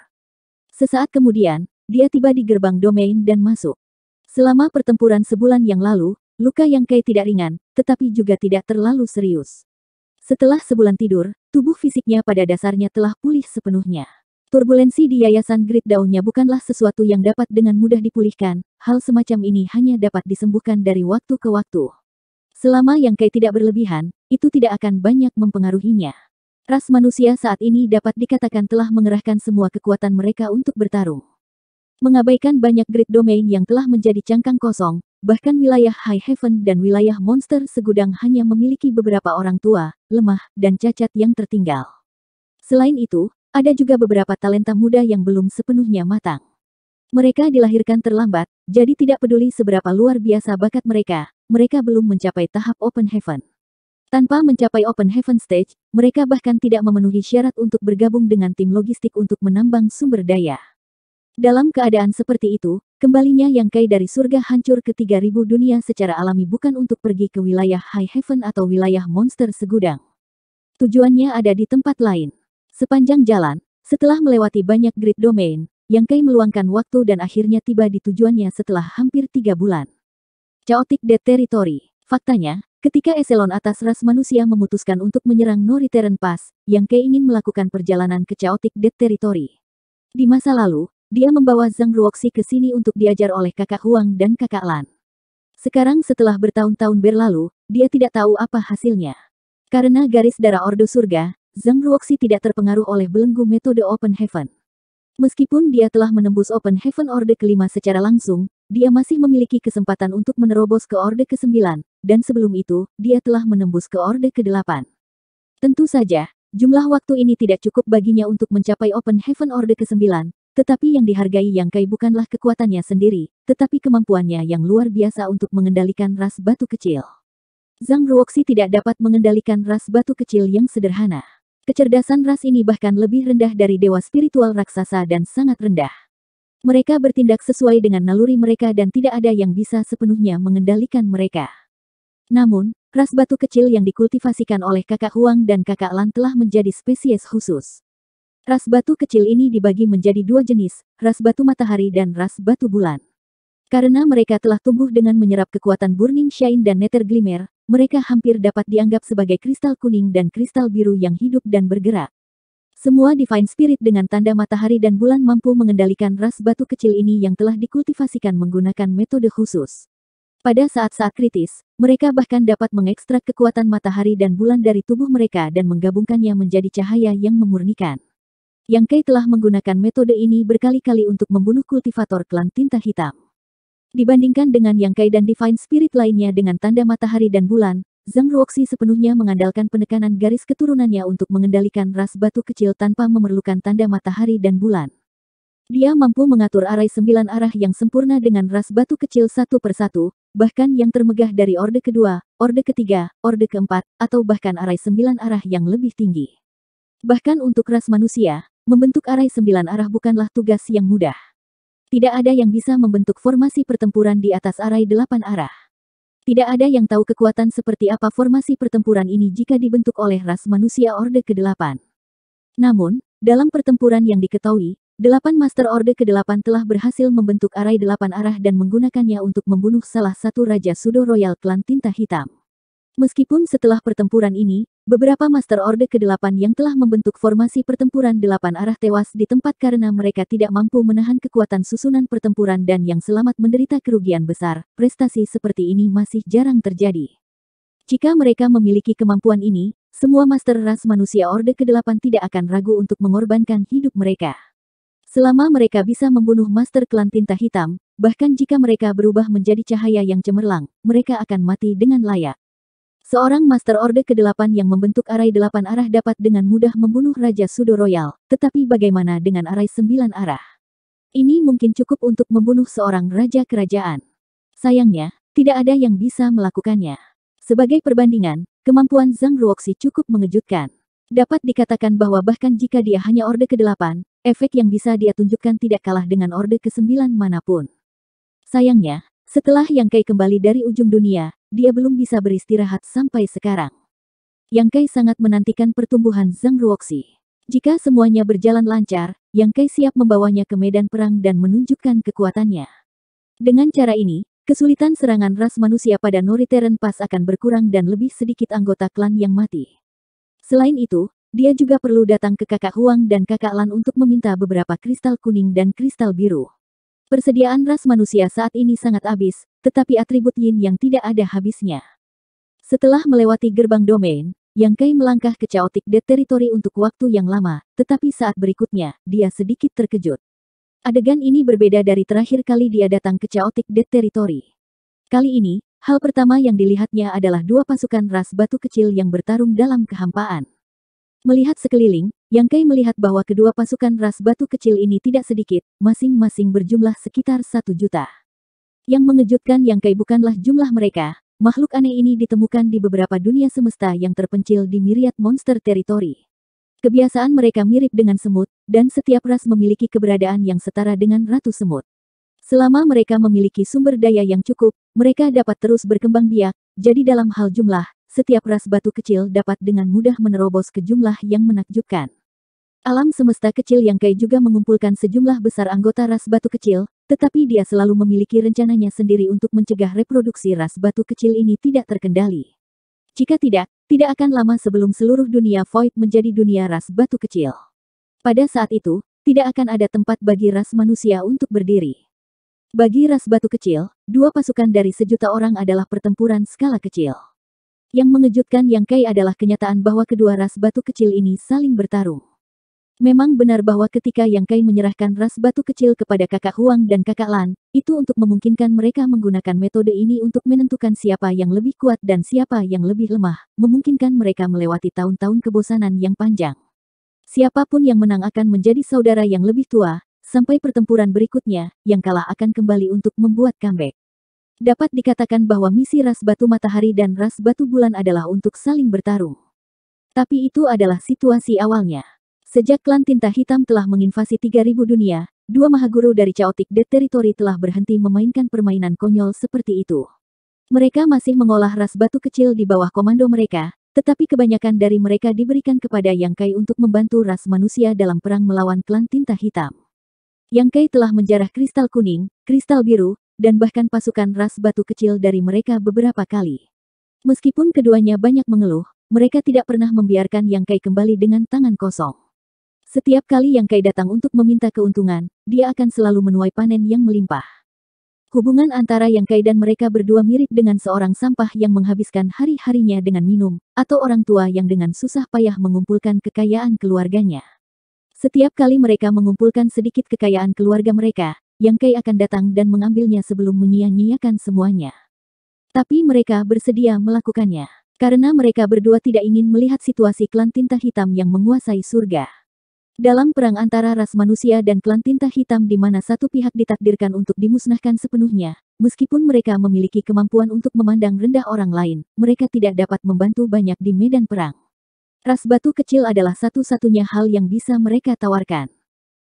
Speaker 1: Sesaat kemudian, dia tiba di gerbang domain dan masuk. Selama pertempuran sebulan yang lalu, luka Yang Kai tidak ringan, tetapi juga tidak terlalu serius. Setelah sebulan tidur, tubuh fisiknya pada dasarnya telah pulih sepenuhnya. Turbulensi di Yayasan Grid Daunnya bukanlah sesuatu yang dapat dengan mudah dipulihkan, hal semacam ini hanya dapat disembuhkan dari waktu ke waktu. Selama yang kei tidak berlebihan, itu tidak akan banyak mempengaruhinya. Ras manusia saat ini dapat dikatakan telah mengerahkan semua kekuatan mereka untuk bertarung. Mengabaikan banyak grid domain yang telah menjadi cangkang kosong, bahkan wilayah High Heaven dan wilayah monster segudang hanya memiliki beberapa orang tua, lemah, dan cacat yang tertinggal. Selain itu, ada juga beberapa talenta muda yang belum sepenuhnya matang. Mereka dilahirkan terlambat, jadi tidak peduli seberapa luar biasa bakat mereka, mereka belum mencapai tahap Open Heaven. Tanpa mencapai Open Heaven Stage, mereka bahkan tidak memenuhi syarat untuk bergabung dengan tim logistik untuk menambang sumber daya. Dalam keadaan seperti itu, kembalinya yang Kai dari surga hancur ke 3000 dunia secara alami bukan untuk pergi ke wilayah High Heaven atau wilayah monster segudang. Tujuannya ada di tempat lain. Sepanjang jalan, setelah melewati banyak grid domain, yang Kai meluangkan waktu dan akhirnya tiba di tujuannya setelah hampir tiga bulan. Chaotic Dead Territory. Faktanya, ketika eselon atas ras manusia memutuskan untuk menyerang Nori Terran Pass, yang keingin ingin melakukan perjalanan ke Chaotic Dead Territory. Di masa lalu, dia membawa Zhang Ruoxi ke sini untuk diajar oleh kakak Huang dan kakak Lan. Sekarang setelah bertahun-tahun berlalu, dia tidak tahu apa hasilnya. Karena garis darah Ordo Surga, Zhang Ruoxi tidak terpengaruh oleh belenggu metode Open Heaven. Meskipun dia telah menembus Open Heaven Orde kelima secara langsung, dia masih memiliki kesempatan untuk menerobos ke Orde ke-9, dan sebelum itu, dia telah menembus ke Orde ke-8. Tentu saja, jumlah waktu ini tidak cukup baginya untuk mencapai Open Heaven Orde ke-9, tetapi yang dihargai Yang Kai bukanlah kekuatannya sendiri, tetapi kemampuannya yang luar biasa untuk mengendalikan ras batu kecil. Zhang Ruoxi tidak dapat mengendalikan ras batu kecil yang sederhana. Kecerdasan ras ini bahkan lebih rendah dari dewa spiritual raksasa dan sangat rendah. Mereka bertindak sesuai dengan naluri mereka dan tidak ada yang bisa sepenuhnya mengendalikan mereka. Namun, ras batu kecil yang dikultivasikan oleh kakak Huang dan kakak Lan telah menjadi spesies khusus. Ras batu kecil ini dibagi menjadi dua jenis, ras batu matahari dan ras batu bulan. Karena mereka telah tumbuh dengan menyerap kekuatan Burning Shine dan Nether Glimmer, mereka hampir dapat dianggap sebagai kristal kuning dan kristal biru yang hidup dan bergerak. Semua Divine Spirit dengan tanda matahari dan bulan mampu mengendalikan ras batu kecil ini yang telah dikultivasikan menggunakan metode khusus. Pada saat-saat kritis, mereka bahkan dapat mengekstrak kekuatan matahari dan bulan dari tubuh mereka dan menggabungkannya menjadi cahaya yang memurnikan. Yang Kai telah menggunakan metode ini berkali-kali untuk membunuh kultivator klan tinta hitam. Dibandingkan dengan Yang Kai dan Divine Spirit lainnya dengan tanda matahari dan bulan, Zhang Ruoxi sepenuhnya mengandalkan penekanan garis keturunannya untuk mengendalikan ras batu kecil tanpa memerlukan tanda matahari dan bulan. Dia mampu mengatur arai sembilan arah yang sempurna dengan ras batu kecil satu persatu, bahkan yang termegah dari orde kedua, orde ketiga, orde keempat, atau bahkan arai sembilan arah yang lebih tinggi. Bahkan untuk ras manusia, membentuk arai sembilan arah bukanlah tugas yang mudah. Tidak ada yang bisa membentuk formasi pertempuran di atas arai delapan arah. Tidak ada yang tahu kekuatan seperti apa formasi pertempuran ini jika dibentuk oleh ras manusia Orde ke-8. Namun, dalam pertempuran yang diketahui, delapan Master Orde ke-8 telah berhasil membentuk arai delapan arah dan menggunakannya untuk membunuh salah satu Raja Sudo Royal Klan Tinta Hitam. Meskipun setelah pertempuran ini, Beberapa Master Orde ke-8 yang telah membentuk formasi pertempuran delapan arah tewas di tempat karena mereka tidak mampu menahan kekuatan susunan pertempuran dan yang selamat menderita kerugian besar. Prestasi seperti ini masih jarang terjadi. Jika mereka memiliki kemampuan ini, semua Master Ras manusia Orde ke-8 tidak akan ragu untuk mengorbankan hidup mereka. Selama mereka bisa membunuh Master Klan Tinta Hitam, bahkan jika mereka berubah menjadi cahaya yang cemerlang, mereka akan mati dengan layak. Seorang Master Orde ke-8 yang membentuk arai 8 arah dapat dengan mudah membunuh Raja Sudo Royal, tetapi bagaimana dengan arai 9 arah? Ini mungkin cukup untuk membunuh seorang Raja Kerajaan. Sayangnya, tidak ada yang bisa melakukannya. Sebagai perbandingan, kemampuan Zhang Ruoxi cukup mengejutkan. Dapat dikatakan bahwa bahkan jika dia hanya Orde ke-8, efek yang bisa dia tunjukkan tidak kalah dengan Orde ke-9 manapun. Sayangnya, setelah Yang Kai kembali dari ujung dunia, dia belum bisa beristirahat sampai sekarang. Yang Kai sangat menantikan pertumbuhan Zhang Ruoxi. Jika semuanya berjalan lancar, Yang Kai siap membawanya ke medan perang dan menunjukkan kekuatannya. Dengan cara ini, kesulitan serangan ras manusia pada Noriteren Pass akan berkurang dan lebih sedikit anggota klan yang mati. Selain itu, dia juga perlu datang ke kakak Huang dan kakak Lan untuk meminta beberapa kristal kuning dan kristal biru. Persediaan ras manusia saat ini sangat habis, tetapi atribut yin yang tidak ada habisnya. Setelah melewati gerbang domain, Yang Kai melangkah ke chaotic dead territory untuk waktu yang lama, tetapi saat berikutnya, dia sedikit terkejut. Adegan ini berbeda dari terakhir kali dia datang ke chaotic dead territory. Kali ini, hal pertama yang dilihatnya adalah dua pasukan ras batu kecil yang bertarung dalam kehampaan. Melihat sekeliling, yang Kai melihat bahwa kedua pasukan ras batu kecil ini tidak sedikit, masing-masing berjumlah sekitar satu juta. Yang mengejutkan Yang Kai bukanlah jumlah mereka, makhluk aneh ini ditemukan di beberapa dunia semesta yang terpencil di miriat monster teritori. Kebiasaan mereka mirip dengan semut, dan setiap ras memiliki keberadaan yang setara dengan ratu semut. Selama mereka memiliki sumber daya yang cukup, mereka dapat terus berkembang biak, jadi dalam hal jumlah, setiap ras batu kecil dapat dengan mudah menerobos ke jumlah yang menakjubkan. Alam semesta kecil yang Kai juga mengumpulkan sejumlah besar anggota ras batu kecil, tetapi dia selalu memiliki rencananya sendiri untuk mencegah reproduksi ras batu kecil ini tidak terkendali. Jika tidak, tidak akan lama sebelum seluruh dunia void menjadi dunia ras batu kecil. Pada saat itu, tidak akan ada tempat bagi ras manusia untuk berdiri. Bagi ras batu kecil, dua pasukan dari sejuta orang adalah pertempuran skala kecil. Yang mengejutkan Yang Kai adalah kenyataan bahwa kedua ras batu kecil ini saling bertarung. Memang benar bahwa ketika Yang Kai menyerahkan ras batu kecil kepada kakak Huang dan kakak Lan, itu untuk memungkinkan mereka menggunakan metode ini untuk menentukan siapa yang lebih kuat dan siapa yang lebih lemah, memungkinkan mereka melewati tahun-tahun kebosanan yang panjang. Siapapun yang menang akan menjadi saudara yang lebih tua, sampai pertempuran berikutnya, yang kalah akan kembali untuk membuat comeback. Dapat dikatakan bahwa misi ras batu matahari dan ras batu bulan adalah untuk saling bertarung. Tapi itu adalah situasi awalnya. Sejak klan tinta hitam telah menginvasi 3000 dunia, dua mahaguru dari Chaotic Dead Territory telah berhenti memainkan permainan konyol seperti itu. Mereka masih mengolah ras batu kecil di bawah komando mereka, tetapi kebanyakan dari mereka diberikan kepada Yang Kai untuk membantu ras manusia dalam perang melawan klan tinta hitam. Yang Kai telah menjarah kristal kuning, kristal biru, dan bahkan pasukan ras batu kecil dari mereka beberapa kali. Meskipun keduanya banyak mengeluh, mereka tidak pernah membiarkan Yang Kai kembali dengan tangan kosong. Setiap kali yang Kai datang untuk meminta keuntungan, dia akan selalu menuai panen yang melimpah. Hubungan antara Yang Kai dan mereka berdua mirip dengan seorang sampah yang menghabiskan hari-harinya dengan minum, atau orang tua yang dengan susah payah mengumpulkan kekayaan keluarganya. Setiap kali mereka mengumpulkan sedikit kekayaan keluarga mereka, Yang Kai akan datang dan mengambilnya sebelum menyia-nyiakan semuanya. Tapi mereka bersedia melakukannya, karena mereka berdua tidak ingin melihat situasi klan tinta hitam yang menguasai surga. Dalam perang antara ras manusia dan klan tinta hitam di mana satu pihak ditakdirkan untuk dimusnahkan sepenuhnya, meskipun mereka memiliki kemampuan untuk memandang rendah orang lain, mereka tidak dapat membantu banyak di medan perang. Ras batu kecil adalah satu-satunya hal yang bisa mereka tawarkan.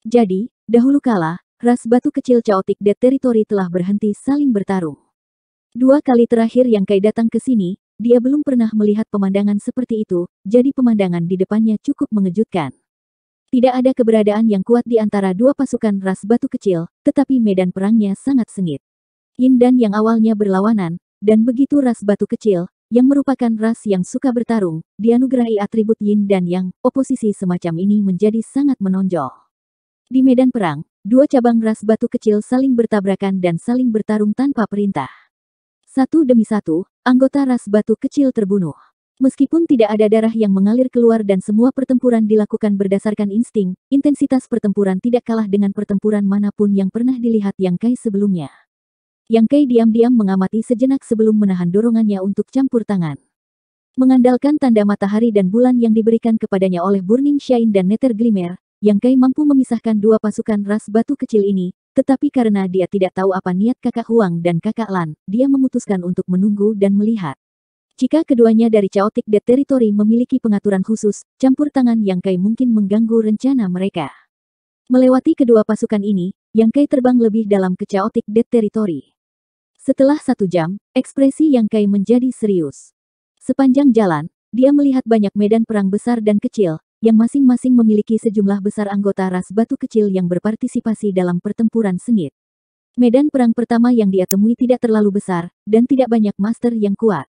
Speaker 1: Jadi, dahulu kala, ras batu kecil caotik dead teritori telah berhenti saling bertarung. Dua kali terakhir yang Kai datang ke sini, dia belum pernah melihat pemandangan seperti itu, jadi pemandangan di depannya cukup mengejutkan. Tidak ada keberadaan yang kuat di antara dua pasukan ras batu kecil, tetapi medan perangnya sangat sengit. Yin dan yang awalnya berlawanan, dan begitu ras batu kecil, yang merupakan ras yang suka bertarung, dianugerahi atribut yin dan yang, oposisi semacam ini menjadi sangat menonjol. Di medan perang, dua cabang ras batu kecil saling bertabrakan dan saling bertarung tanpa perintah. Satu demi satu, anggota ras batu kecil terbunuh. Meskipun tidak ada darah yang mengalir keluar dan semua pertempuran dilakukan berdasarkan insting, intensitas pertempuran tidak kalah dengan pertempuran manapun yang pernah dilihat Yang Kai sebelumnya. Yang Kai diam-diam mengamati sejenak sebelum menahan dorongannya untuk campur tangan. Mengandalkan tanda matahari dan bulan yang diberikan kepadanya oleh Burning Shine dan Nether Glimmer, Yang Kai mampu memisahkan dua pasukan ras batu kecil ini, tetapi karena dia tidak tahu apa niat kakak Huang dan kakak Lan, dia memutuskan untuk menunggu dan melihat. Jika keduanya dari chaotic dead territory memiliki pengaturan khusus, campur tangan Yang Kai mungkin mengganggu rencana mereka. Melewati kedua pasukan ini, Yang Kai terbang lebih dalam ke chaotic dead territory. Setelah satu jam, ekspresi Yang Kai menjadi serius. Sepanjang jalan, dia melihat banyak medan perang besar dan kecil, yang masing-masing memiliki sejumlah besar anggota ras batu kecil yang berpartisipasi dalam pertempuran sengit. Medan perang pertama yang dia temui tidak terlalu besar, dan tidak banyak master yang kuat.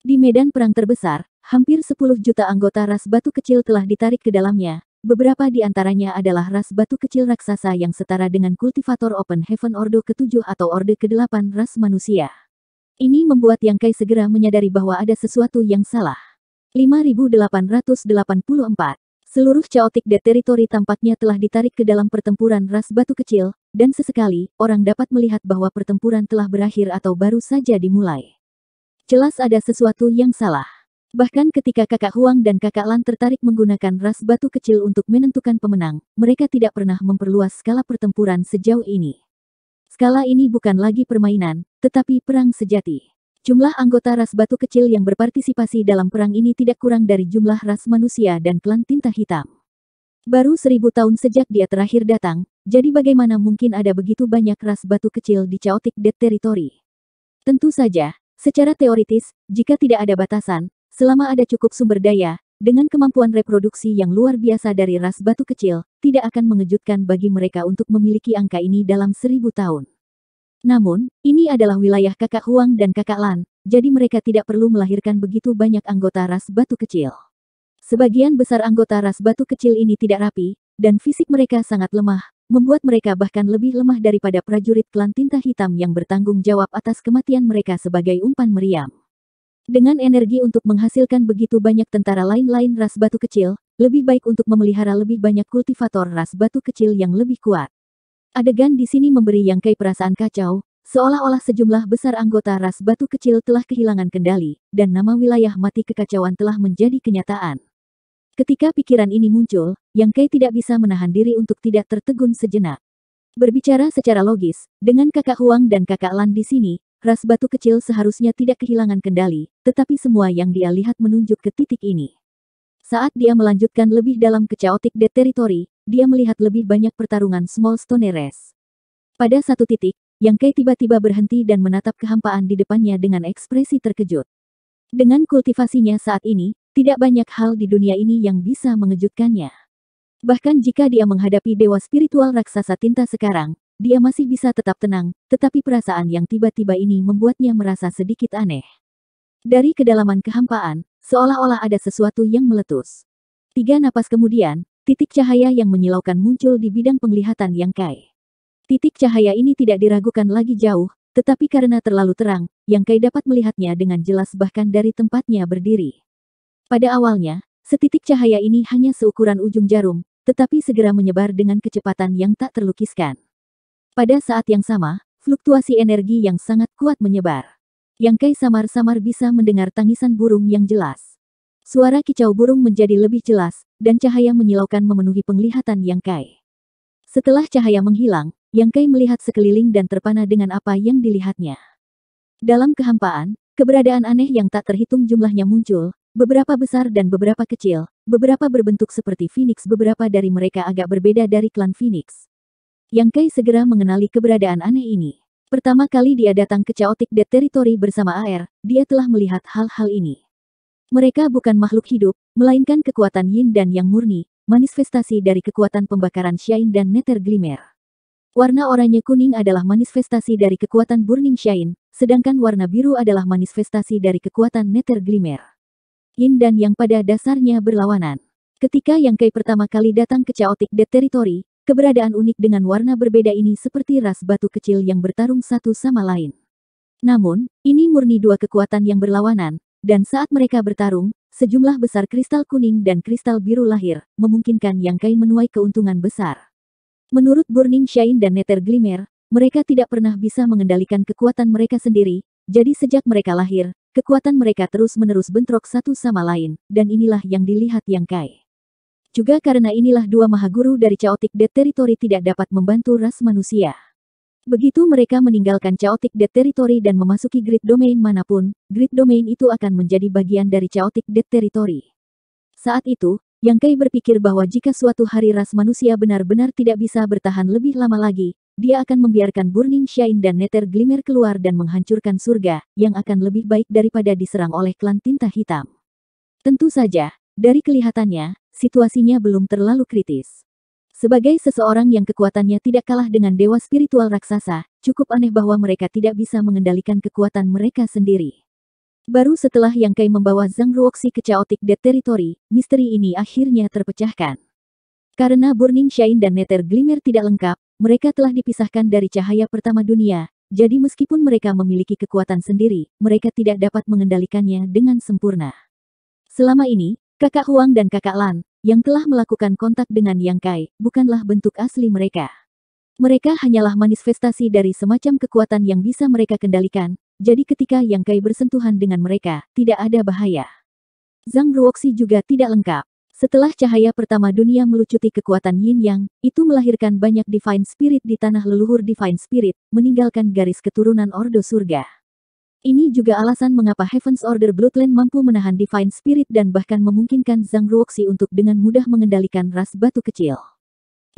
Speaker 1: Di medan perang terbesar, hampir 10 juta anggota ras batu kecil telah ditarik ke dalamnya. Beberapa di antaranya adalah ras batu kecil raksasa yang setara dengan kultivator Open Heaven Ordo ke-7 atau Orde ke-8 ras manusia. Ini membuat Yang Kai segera menyadari bahwa ada sesuatu yang salah. 5884. Seluruh chaotic dead territory tampaknya telah ditarik ke dalam pertempuran ras batu kecil, dan sesekali, orang dapat melihat bahwa pertempuran telah berakhir atau baru saja dimulai. Jelas ada sesuatu yang salah. Bahkan ketika kakak Huang dan kakak Lan tertarik menggunakan ras batu kecil untuk menentukan pemenang, mereka tidak pernah memperluas skala pertempuran sejauh ini. Skala ini bukan lagi permainan, tetapi perang sejati. Jumlah anggota ras batu kecil yang berpartisipasi dalam perang ini tidak kurang dari jumlah ras manusia dan klan tinta hitam. Baru seribu tahun sejak dia terakhir datang, jadi bagaimana mungkin ada begitu banyak ras batu kecil di Chaotic Dead Territory? Tentu saja, Secara teoritis, jika tidak ada batasan, selama ada cukup sumber daya, dengan kemampuan reproduksi yang luar biasa dari ras batu kecil, tidak akan mengejutkan bagi mereka untuk memiliki angka ini dalam seribu tahun. Namun, ini adalah wilayah kakak Huang dan kakak Lan, jadi mereka tidak perlu melahirkan begitu banyak anggota ras batu kecil. Sebagian besar anggota ras batu kecil ini tidak rapi, dan fisik mereka sangat lemah, membuat mereka bahkan lebih lemah daripada prajurit klan tinta hitam yang bertanggung jawab atas kematian mereka sebagai umpan meriam. Dengan energi untuk menghasilkan begitu banyak tentara lain-lain ras batu kecil, lebih baik untuk memelihara lebih banyak kultivator ras batu kecil yang lebih kuat. Adegan di sini memberi yang Yangkai perasaan kacau, seolah-olah sejumlah besar anggota ras batu kecil telah kehilangan kendali, dan nama wilayah mati kekacauan telah menjadi kenyataan. Ketika pikiran ini muncul, Yang Kei tidak bisa menahan diri untuk tidak tertegun sejenak. Berbicara secara logis, dengan kakak Huang dan kakak Lan di sini, ras batu kecil seharusnya tidak kehilangan kendali, tetapi semua yang dia lihat menunjuk ke titik ini. Saat dia melanjutkan lebih dalam ke chaotic de territory, dia melihat lebih banyak pertarungan small stone race. Pada satu titik, yang Kei tiba-tiba berhenti dan menatap kehampaan di depannya dengan ekspresi terkejut. Dengan kultivasinya saat ini, tidak banyak hal di dunia ini yang bisa mengejutkannya. Bahkan jika dia menghadapi dewa spiritual raksasa tinta sekarang, dia masih bisa tetap tenang, tetapi perasaan yang tiba-tiba ini membuatnya merasa sedikit aneh. Dari kedalaman kehampaan, seolah-olah ada sesuatu yang meletus. Tiga napas kemudian, titik cahaya yang menyilaukan muncul di bidang penglihatan yang Kai. Titik cahaya ini tidak diragukan lagi jauh, tetapi karena terlalu terang, yang Kai dapat melihatnya dengan jelas bahkan dari tempatnya berdiri. Pada awalnya, setitik cahaya ini hanya seukuran ujung jarum, tetapi segera menyebar dengan kecepatan yang tak terlukiskan. Pada saat yang sama, fluktuasi energi yang sangat kuat menyebar. Yang Kai samar-samar bisa mendengar tangisan burung yang jelas. Suara kicau burung menjadi lebih jelas, dan cahaya menyilaukan memenuhi penglihatan Yang Kai. Setelah cahaya menghilang, Yang Kai melihat sekeliling dan terpana dengan apa yang dilihatnya. Dalam kehampaan, keberadaan aneh yang tak terhitung jumlahnya muncul, Beberapa besar dan beberapa kecil, beberapa berbentuk seperti Phoenix beberapa dari mereka agak berbeda dari klan Phoenix. Yang Kai segera mengenali keberadaan aneh ini. Pertama kali dia datang ke Chaotic Dead Territory bersama AR, dia telah melihat hal-hal ini. Mereka bukan makhluk hidup, melainkan kekuatan yin dan yang murni, manifestasi dari kekuatan pembakaran Shine dan Nether Glimmer. Warna oranye kuning adalah manifestasi dari kekuatan Burning Shine, sedangkan warna biru adalah manifestasi dari kekuatan Nether Glimmer yin dan yang pada dasarnya berlawanan. Ketika Yang Kai pertama kali datang ke Chaotic Dead Territory, keberadaan unik dengan warna berbeda ini seperti ras batu kecil yang bertarung satu sama lain. Namun, ini murni dua kekuatan yang berlawanan, dan saat mereka bertarung, sejumlah besar kristal kuning dan kristal biru lahir, memungkinkan Yang Kai menuai keuntungan besar. Menurut Burning Shine dan Nether Glimmer, mereka tidak pernah bisa mengendalikan kekuatan mereka sendiri, jadi sejak mereka lahir, Kekuatan mereka terus-menerus bentrok satu sama lain, dan inilah yang dilihat Yang Kai. Juga karena inilah dua mahaguru dari Chaotic Dead Territory tidak dapat membantu ras manusia. Begitu mereka meninggalkan Chaotic Dead Territory dan memasuki Grid Domain manapun, Grid Domain itu akan menjadi bagian dari Chaotic Dead Territory. Saat itu, yang Kai berpikir bahwa jika suatu hari ras manusia benar-benar tidak bisa bertahan lebih lama lagi, dia akan membiarkan Burning Shine dan Nether Glimmer keluar dan menghancurkan surga, yang akan lebih baik daripada diserang oleh klan tinta hitam. Tentu saja, dari kelihatannya, situasinya belum terlalu kritis. Sebagai seseorang yang kekuatannya tidak kalah dengan dewa spiritual raksasa, cukup aneh bahwa mereka tidak bisa mengendalikan kekuatan mereka sendiri. Baru setelah Yang Kai membawa Zhang Ruoxi ke Chaotic Dead Territory, misteri ini akhirnya terpecahkan. Karena Burning Shine dan Nether Glimmer tidak lengkap, mereka telah dipisahkan dari cahaya pertama dunia, jadi meskipun mereka memiliki kekuatan sendiri, mereka tidak dapat mengendalikannya dengan sempurna. Selama ini, kakak Huang dan kakak Lan, yang telah melakukan kontak dengan Yang Kai, bukanlah bentuk asli mereka. Mereka hanyalah manifestasi dari semacam kekuatan yang bisa mereka kendalikan, jadi ketika Yang Kai bersentuhan dengan mereka, tidak ada bahaya. Zhang Ruoxi juga tidak lengkap. Setelah cahaya pertama dunia melucuti kekuatan Yin Yang, itu melahirkan banyak Divine Spirit di tanah leluhur Divine Spirit, meninggalkan garis keturunan Ordo Surga. Ini juga alasan mengapa Heaven's Order Bloodline mampu menahan Divine Spirit dan bahkan memungkinkan Zhang Ruoxi untuk dengan mudah mengendalikan ras batu kecil.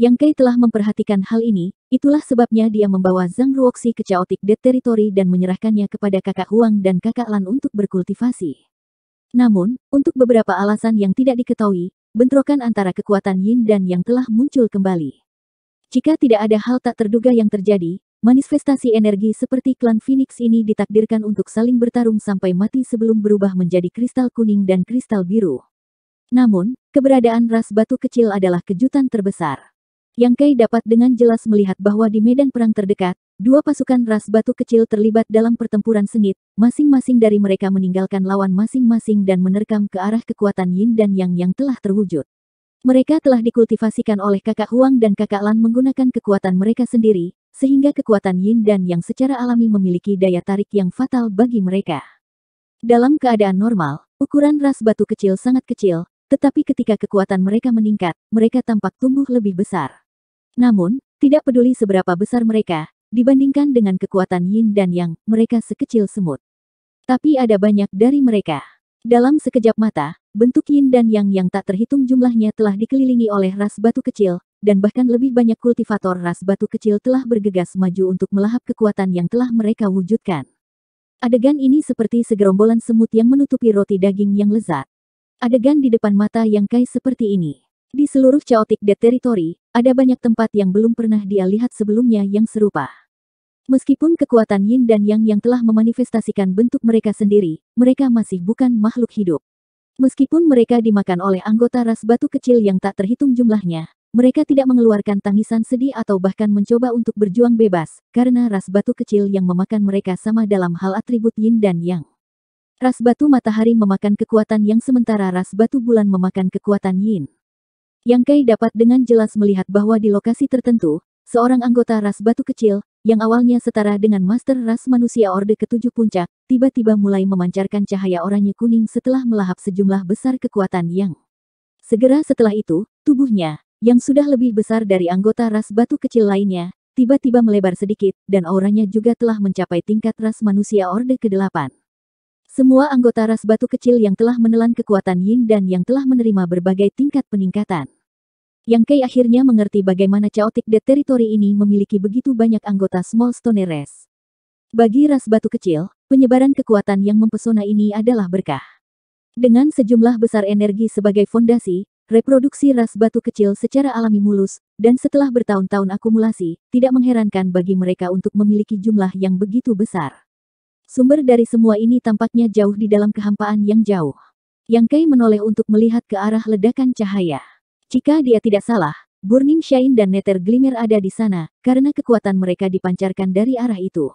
Speaker 1: Yang Kei telah memperhatikan hal ini, itulah sebabnya dia membawa Zhang Ruoxi ke Chaotic Dead Territory dan menyerahkannya kepada kakak Huang dan kakak Lan untuk berkultivasi. Namun, untuk beberapa alasan yang tidak diketahui, bentrokan antara kekuatan Yin dan Yang telah muncul kembali. Jika tidak ada hal tak terduga yang terjadi, manifestasi energi seperti klan Phoenix ini ditakdirkan untuk saling bertarung sampai mati sebelum berubah menjadi kristal kuning dan kristal biru. Namun, keberadaan ras batu kecil adalah kejutan terbesar. Yang Kei dapat dengan jelas melihat bahwa di medan perang terdekat, dua pasukan ras batu kecil terlibat dalam pertempuran sengit, masing-masing dari mereka meninggalkan lawan masing-masing dan menerkam ke arah kekuatan Yin dan Yang yang telah terwujud. Mereka telah dikultivasikan oleh kakak Huang dan kakak Lan menggunakan kekuatan mereka sendiri, sehingga kekuatan Yin dan Yang secara alami memiliki daya tarik yang fatal bagi mereka. Dalam keadaan normal, ukuran ras batu kecil sangat kecil, tetapi ketika kekuatan mereka meningkat, mereka tampak tumbuh lebih besar. Namun, tidak peduli seberapa besar mereka, dibandingkan dengan kekuatan yin dan yang, mereka sekecil semut. Tapi ada banyak dari mereka. Dalam sekejap mata, bentuk yin dan yang yang tak terhitung jumlahnya telah dikelilingi oleh ras batu kecil, dan bahkan lebih banyak kultivator ras batu kecil telah bergegas maju untuk melahap kekuatan yang telah mereka wujudkan. Adegan ini seperti segerombolan semut yang menutupi roti daging yang lezat. Adegan di depan mata yang kai seperti ini. Di seluruh Chaotic Dead Territory, ada banyak tempat yang belum pernah dia lihat sebelumnya yang serupa. Meskipun kekuatan Yin dan Yang yang telah memanifestasikan bentuk mereka sendiri, mereka masih bukan makhluk hidup. Meskipun mereka dimakan oleh anggota ras batu kecil yang tak terhitung jumlahnya, mereka tidak mengeluarkan tangisan sedih atau bahkan mencoba untuk berjuang bebas, karena ras batu kecil yang memakan mereka sama dalam hal atribut Yin dan Yang. Ras batu matahari memakan kekuatan Yang sementara ras batu bulan memakan kekuatan Yin. Yang Kai dapat dengan jelas melihat bahwa di lokasi tertentu, seorang anggota ras batu kecil, yang awalnya setara dengan master ras manusia Orde Ketujuh Puncak, tiba-tiba mulai memancarkan cahaya oranye kuning setelah melahap sejumlah besar kekuatan yang. Segera setelah itu, tubuhnya, yang sudah lebih besar dari anggota ras batu kecil lainnya, tiba-tiba melebar sedikit, dan auranya juga telah mencapai tingkat ras manusia Orde ke-8. Semua anggota ras batu kecil yang telah menelan kekuatan Yin dan yang telah menerima berbagai tingkat peningkatan. Yang Kei akhirnya mengerti bagaimana chaotic de teritori ini memiliki begitu banyak anggota Small Stone Race. Bagi ras batu kecil, penyebaran kekuatan yang mempesona ini adalah berkah. Dengan sejumlah besar energi sebagai fondasi, reproduksi ras batu kecil secara alami mulus, dan setelah bertahun-tahun akumulasi, tidak mengherankan bagi mereka untuk memiliki jumlah yang begitu besar. Sumber dari semua ini tampaknya jauh di dalam kehampaan yang jauh. Yang Kei menoleh untuk melihat ke arah ledakan cahaya. Jika dia tidak salah, Burning Shine dan Nether Glimmer ada di sana, karena kekuatan mereka dipancarkan dari arah itu.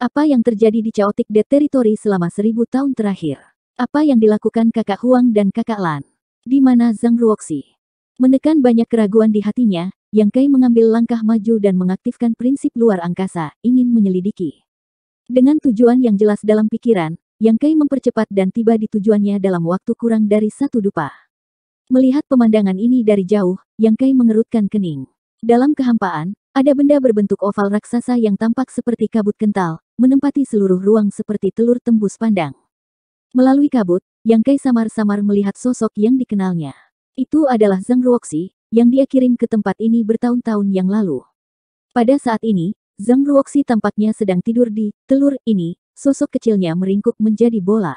Speaker 1: Apa yang terjadi di Chaotic Dead Territory selama seribu tahun terakhir? Apa yang dilakukan kakak Huang dan kakak Lan? Di mana Zhang Ruoxi? Menekan banyak keraguan di hatinya, Yang Kai mengambil langkah maju dan mengaktifkan prinsip luar angkasa, ingin menyelidiki. Dengan tujuan yang jelas dalam pikiran, Yang Kai mempercepat dan tiba di tujuannya dalam waktu kurang dari satu dupa. Melihat pemandangan ini dari jauh, Yang Kai mengerutkan kening. Dalam kehampaan, ada benda berbentuk oval raksasa yang tampak seperti kabut kental, menempati seluruh ruang seperti telur tembus pandang. Melalui kabut, Yang Kai samar-samar melihat sosok yang dikenalnya. Itu adalah Zhang Ruoxi, yang dia kirim ke tempat ini bertahun-tahun yang lalu. Pada saat ini, Zhang Ruoxi tampaknya sedang tidur di telur ini, sosok kecilnya meringkuk menjadi bola.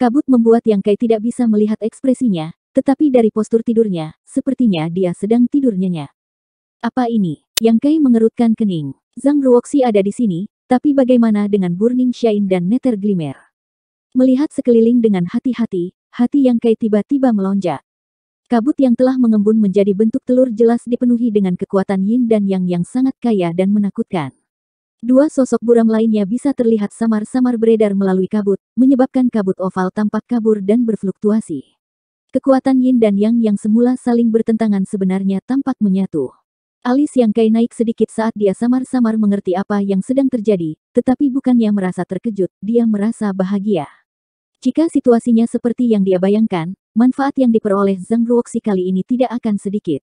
Speaker 1: Kabut membuat Yang Kai tidak bisa melihat ekspresinya, tetapi dari postur tidurnya, sepertinya dia sedang tidur nyenyak. Apa ini? Yang Kai mengerutkan kening. Zhang Ruoxi ada di sini, tapi bagaimana dengan Burning Shine dan Nether Glimmer? Melihat sekeliling dengan hati-hati, hati Yang Kai tiba-tiba melonjak. Kabut yang telah mengembun menjadi bentuk telur jelas dipenuhi dengan kekuatan yin dan yang yang sangat kaya dan menakutkan. Dua sosok buram lainnya bisa terlihat samar-samar beredar melalui kabut, menyebabkan kabut oval tampak kabur dan berfluktuasi. Kekuatan yin dan yang yang semula saling bertentangan sebenarnya tampak menyatu. Alis yang Kai naik sedikit saat dia samar-samar mengerti apa yang sedang terjadi, tetapi bukannya merasa terkejut, dia merasa bahagia. Jika situasinya seperti yang dia bayangkan, manfaat yang diperoleh Zhang Ruoxi kali ini tidak akan sedikit.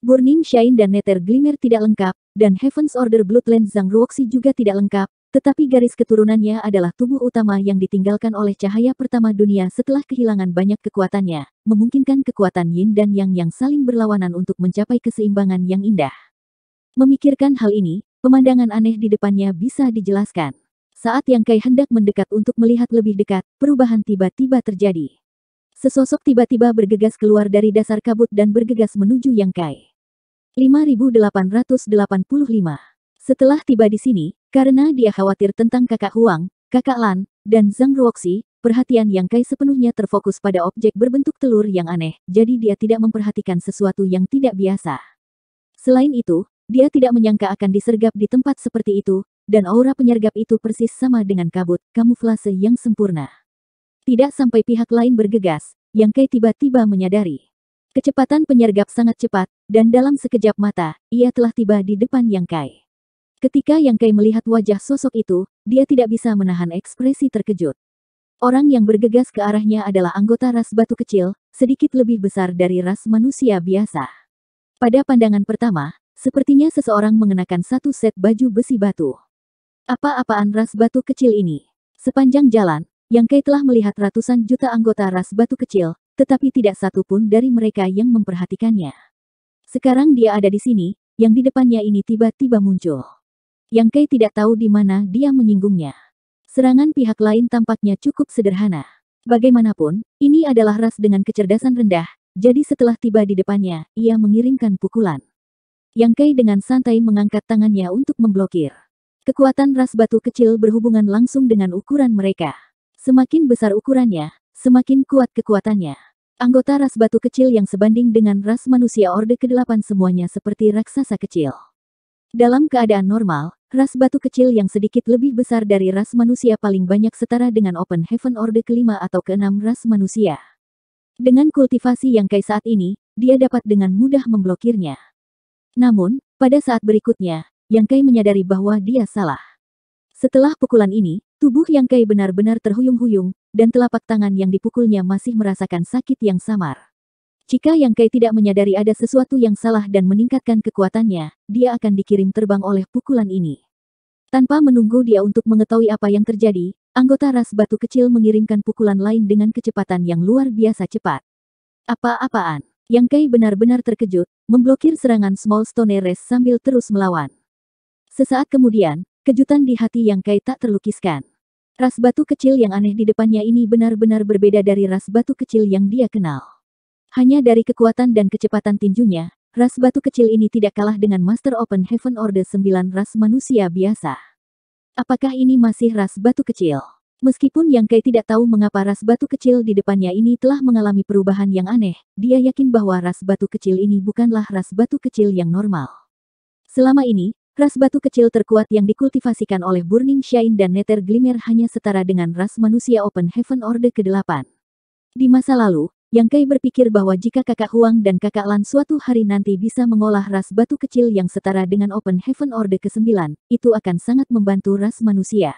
Speaker 1: Burning Shine dan Nether Glimmer tidak lengkap, dan Heaven's Order Bloodland Zhang Ruoxi juga tidak lengkap, tetapi garis keturunannya adalah tubuh utama yang ditinggalkan oleh cahaya pertama dunia setelah kehilangan banyak kekuatannya, memungkinkan kekuatan Yin dan Yang yang saling berlawanan untuk mencapai keseimbangan yang indah. Memikirkan hal ini, pemandangan aneh di depannya bisa dijelaskan. Saat Yang Kai hendak mendekat untuk melihat lebih dekat, perubahan tiba-tiba terjadi. Sesosok tiba-tiba bergegas keluar dari dasar kabut dan bergegas menuju Yang Kai. 5885 Setelah tiba di sini, karena dia khawatir tentang kakak Huang, kakak Lan, dan Zhang Ruoxi, perhatian Yang Kai sepenuhnya terfokus pada objek berbentuk telur yang aneh, jadi dia tidak memperhatikan sesuatu yang tidak biasa. Selain itu, dia tidak menyangka akan disergap di tempat seperti itu, dan aura penyergap itu persis sama dengan kabut, kamuflase yang sempurna. Tidak sampai pihak lain bergegas, Yang Kai tiba-tiba menyadari. Kecepatan penyergap sangat cepat, dan dalam sekejap mata, ia telah tiba di depan Yang Kai. Ketika Yang Kai melihat wajah sosok itu, dia tidak bisa menahan ekspresi terkejut. Orang yang bergegas ke arahnya adalah anggota ras batu kecil, sedikit lebih besar dari ras manusia biasa. Pada pandangan pertama, sepertinya seseorang mengenakan satu set baju besi batu. Apa-apaan ras batu kecil ini? Sepanjang jalan, yang Kai telah melihat ratusan juta anggota ras batu kecil, tetapi tidak satu pun dari mereka yang memperhatikannya. Sekarang dia ada di sini, yang di depannya ini tiba-tiba muncul. Yang Kai tidak tahu di mana dia menyinggungnya. Serangan pihak lain tampaknya cukup sederhana. Bagaimanapun, ini adalah ras dengan kecerdasan rendah, jadi setelah tiba di depannya, ia mengirimkan pukulan. Yang Kai dengan santai mengangkat tangannya untuk memblokir. Kekuatan ras batu kecil berhubungan langsung dengan ukuran mereka. Semakin besar ukurannya, semakin kuat kekuatannya. Anggota ras batu kecil yang sebanding dengan ras manusia Orde ke-8 semuanya seperti raksasa kecil. Dalam keadaan normal, ras batu kecil yang sedikit lebih besar dari ras manusia paling banyak setara dengan Open Heaven Orde ke-5 atau ke-6 ras manusia. Dengan kultivasi yang Kai saat ini, dia dapat dengan mudah memblokirnya. Namun, pada saat berikutnya, Yang Kai menyadari bahwa dia salah. Setelah pukulan ini, tubuh yang Kai benar-benar terhuyung-huyung, dan telapak tangan yang dipukulnya masih merasakan sakit yang samar. Jika Yang Kai tidak menyadari ada sesuatu yang salah dan meningkatkan kekuatannya, dia akan dikirim terbang oleh pukulan ini. Tanpa menunggu dia untuk mengetahui apa yang terjadi, anggota ras batu kecil mengirimkan pukulan lain dengan kecepatan yang luar biasa cepat. Apa-apaan? Yang Kai benar-benar terkejut, memblokir serangan Small Stone Race sambil terus melawan. Sesaat kemudian, Kejutan di hati yang Kai tak terlukiskan. Ras batu kecil yang aneh di depannya ini benar-benar berbeda dari ras batu kecil yang dia kenal. Hanya dari kekuatan dan kecepatan tinjunya, ras batu kecil ini tidak kalah dengan Master Open Heaven Order 9 ras manusia biasa. Apakah ini masih ras batu kecil? Meskipun Yang Kai tidak tahu mengapa ras batu kecil di depannya ini telah mengalami perubahan yang aneh, dia yakin bahwa ras batu kecil ini bukanlah ras batu kecil yang normal. Selama ini, Ras batu kecil terkuat yang dikultivasikan oleh Burning Shine dan Nether Glimmer hanya setara dengan ras manusia Open Heaven Order ke-8. Di masa lalu, Yang Kai berpikir bahwa jika kakak Huang dan kakak Lan suatu hari nanti bisa mengolah ras batu kecil yang setara dengan Open Heaven Order ke-9, itu akan sangat membantu ras manusia.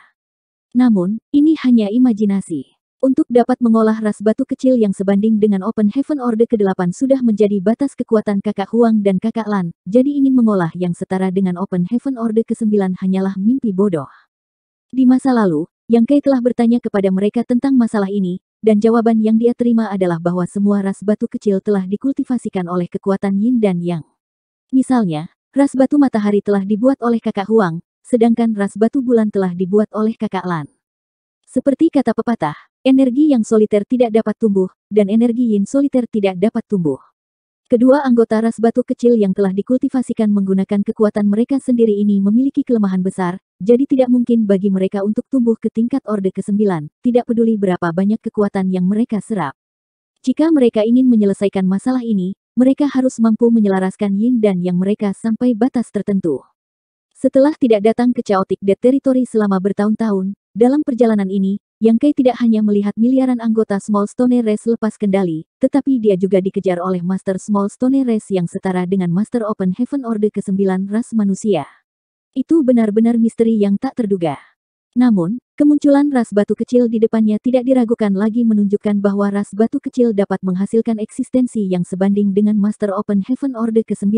Speaker 1: Namun, ini hanya imajinasi. Untuk dapat mengolah ras batu kecil yang sebanding dengan Open Heaven Orde ke-8 sudah menjadi batas kekuatan kakak Huang dan kakak Lan, jadi ingin mengolah yang setara dengan Open Heaven Orde ke-9 hanyalah mimpi bodoh. Di masa lalu, Yang Kai telah bertanya kepada mereka tentang masalah ini, dan jawaban yang dia terima adalah bahwa semua ras batu kecil telah dikultivasikan oleh kekuatan Yin dan Yang. Misalnya, ras batu matahari telah dibuat oleh kakak Huang, sedangkan ras batu bulan telah dibuat oleh kakak Lan. Seperti kata pepatah, Energi yang soliter tidak dapat tumbuh, dan energi yin soliter tidak dapat tumbuh. Kedua anggota ras batu kecil yang telah dikultivasikan menggunakan kekuatan mereka sendiri ini memiliki kelemahan besar, jadi tidak mungkin bagi mereka untuk tumbuh ke tingkat orde ke-9, tidak peduli berapa banyak kekuatan yang mereka serap. Jika mereka ingin menyelesaikan masalah ini, mereka harus mampu menyelaraskan yin dan yang mereka sampai batas tertentu. Setelah tidak datang ke chaotic dead territory selama bertahun-tahun, dalam perjalanan ini, yang Kai tidak hanya melihat miliaran anggota Small Stone Race lepas kendali, tetapi dia juga dikejar oleh Master Small Stone Race yang setara dengan Master Open Heaven Order ke-9 ras manusia. Itu benar-benar misteri yang tak terduga. Namun, kemunculan ras batu kecil di depannya tidak diragukan lagi menunjukkan bahwa ras batu kecil dapat menghasilkan eksistensi yang sebanding dengan Master Open Heaven Order ke-9.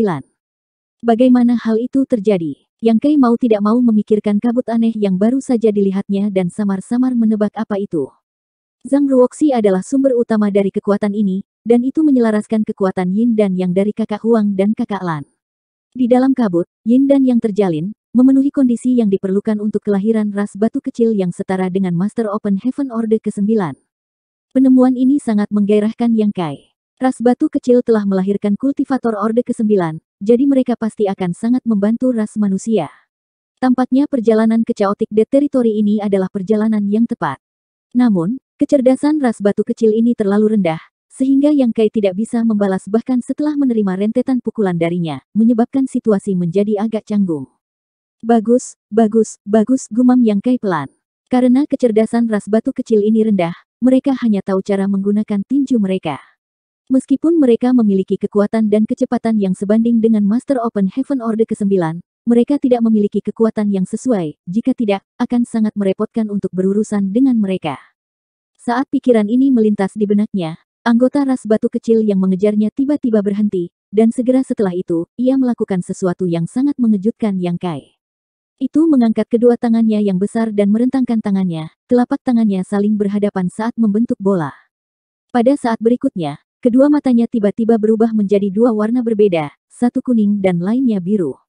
Speaker 1: Bagaimana hal itu terjadi? Yang Kei mau tidak mau memikirkan kabut aneh yang baru saja dilihatnya dan samar-samar menebak apa itu. Zhang Ruoxi adalah sumber utama dari kekuatan ini, dan itu menyelaraskan kekuatan Yin dan Yang dari kakak Huang dan kakak Lan. Di dalam kabut, Yin dan Yang terjalin, memenuhi kondisi yang diperlukan untuk kelahiran ras batu kecil yang setara dengan Master Open Heaven Order ke-9. Penemuan ini sangat menggairahkan Yang Kai. Ras batu kecil telah melahirkan kultivator Orde ke-9, jadi mereka pasti akan sangat membantu ras manusia. Tampaknya perjalanan ke chaotic dead territory ini adalah perjalanan yang tepat. Namun, kecerdasan ras batu kecil ini terlalu rendah, sehingga Yang Kai tidak bisa membalas bahkan setelah menerima rentetan pukulan darinya, menyebabkan situasi menjadi agak canggung. Bagus, bagus, bagus gumam Yang Kai pelan. Karena kecerdasan ras batu kecil ini rendah, mereka hanya tahu cara menggunakan tinju mereka. Meskipun mereka memiliki kekuatan dan kecepatan yang sebanding dengan Master Open Heaven Order ke-9, mereka tidak memiliki kekuatan yang sesuai, jika tidak, akan sangat merepotkan untuk berurusan dengan mereka. Saat pikiran ini melintas di benaknya, anggota ras batu kecil yang mengejarnya tiba-tiba berhenti, dan segera setelah itu, ia melakukan sesuatu yang sangat mengejutkan yang Kai. Itu mengangkat kedua tangannya yang besar dan merentangkan tangannya, telapak tangannya saling berhadapan saat membentuk bola. Pada saat berikutnya, Kedua matanya tiba-tiba berubah menjadi dua warna berbeda, satu kuning dan lainnya biru.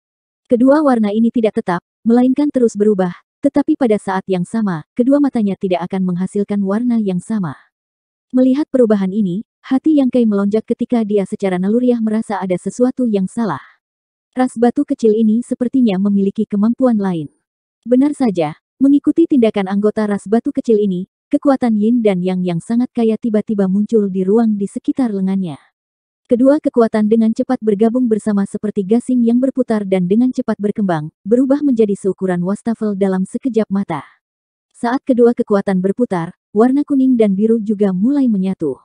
Speaker 1: Kedua warna ini tidak tetap, melainkan terus berubah, tetapi pada saat yang sama, kedua matanya tidak akan menghasilkan warna yang sama. Melihat perubahan ini, hati yang Kei melonjak ketika dia secara naluriah merasa ada sesuatu yang salah. Ras batu kecil ini sepertinya memiliki kemampuan lain. Benar saja, mengikuti tindakan anggota ras batu kecil ini, Kekuatan yin dan yang yang sangat kaya tiba-tiba muncul di ruang di sekitar lengannya. Kedua kekuatan dengan cepat bergabung bersama seperti gasing yang berputar dan dengan cepat berkembang, berubah menjadi seukuran wastafel dalam sekejap mata. Saat kedua kekuatan berputar, warna kuning dan biru juga mulai menyatu.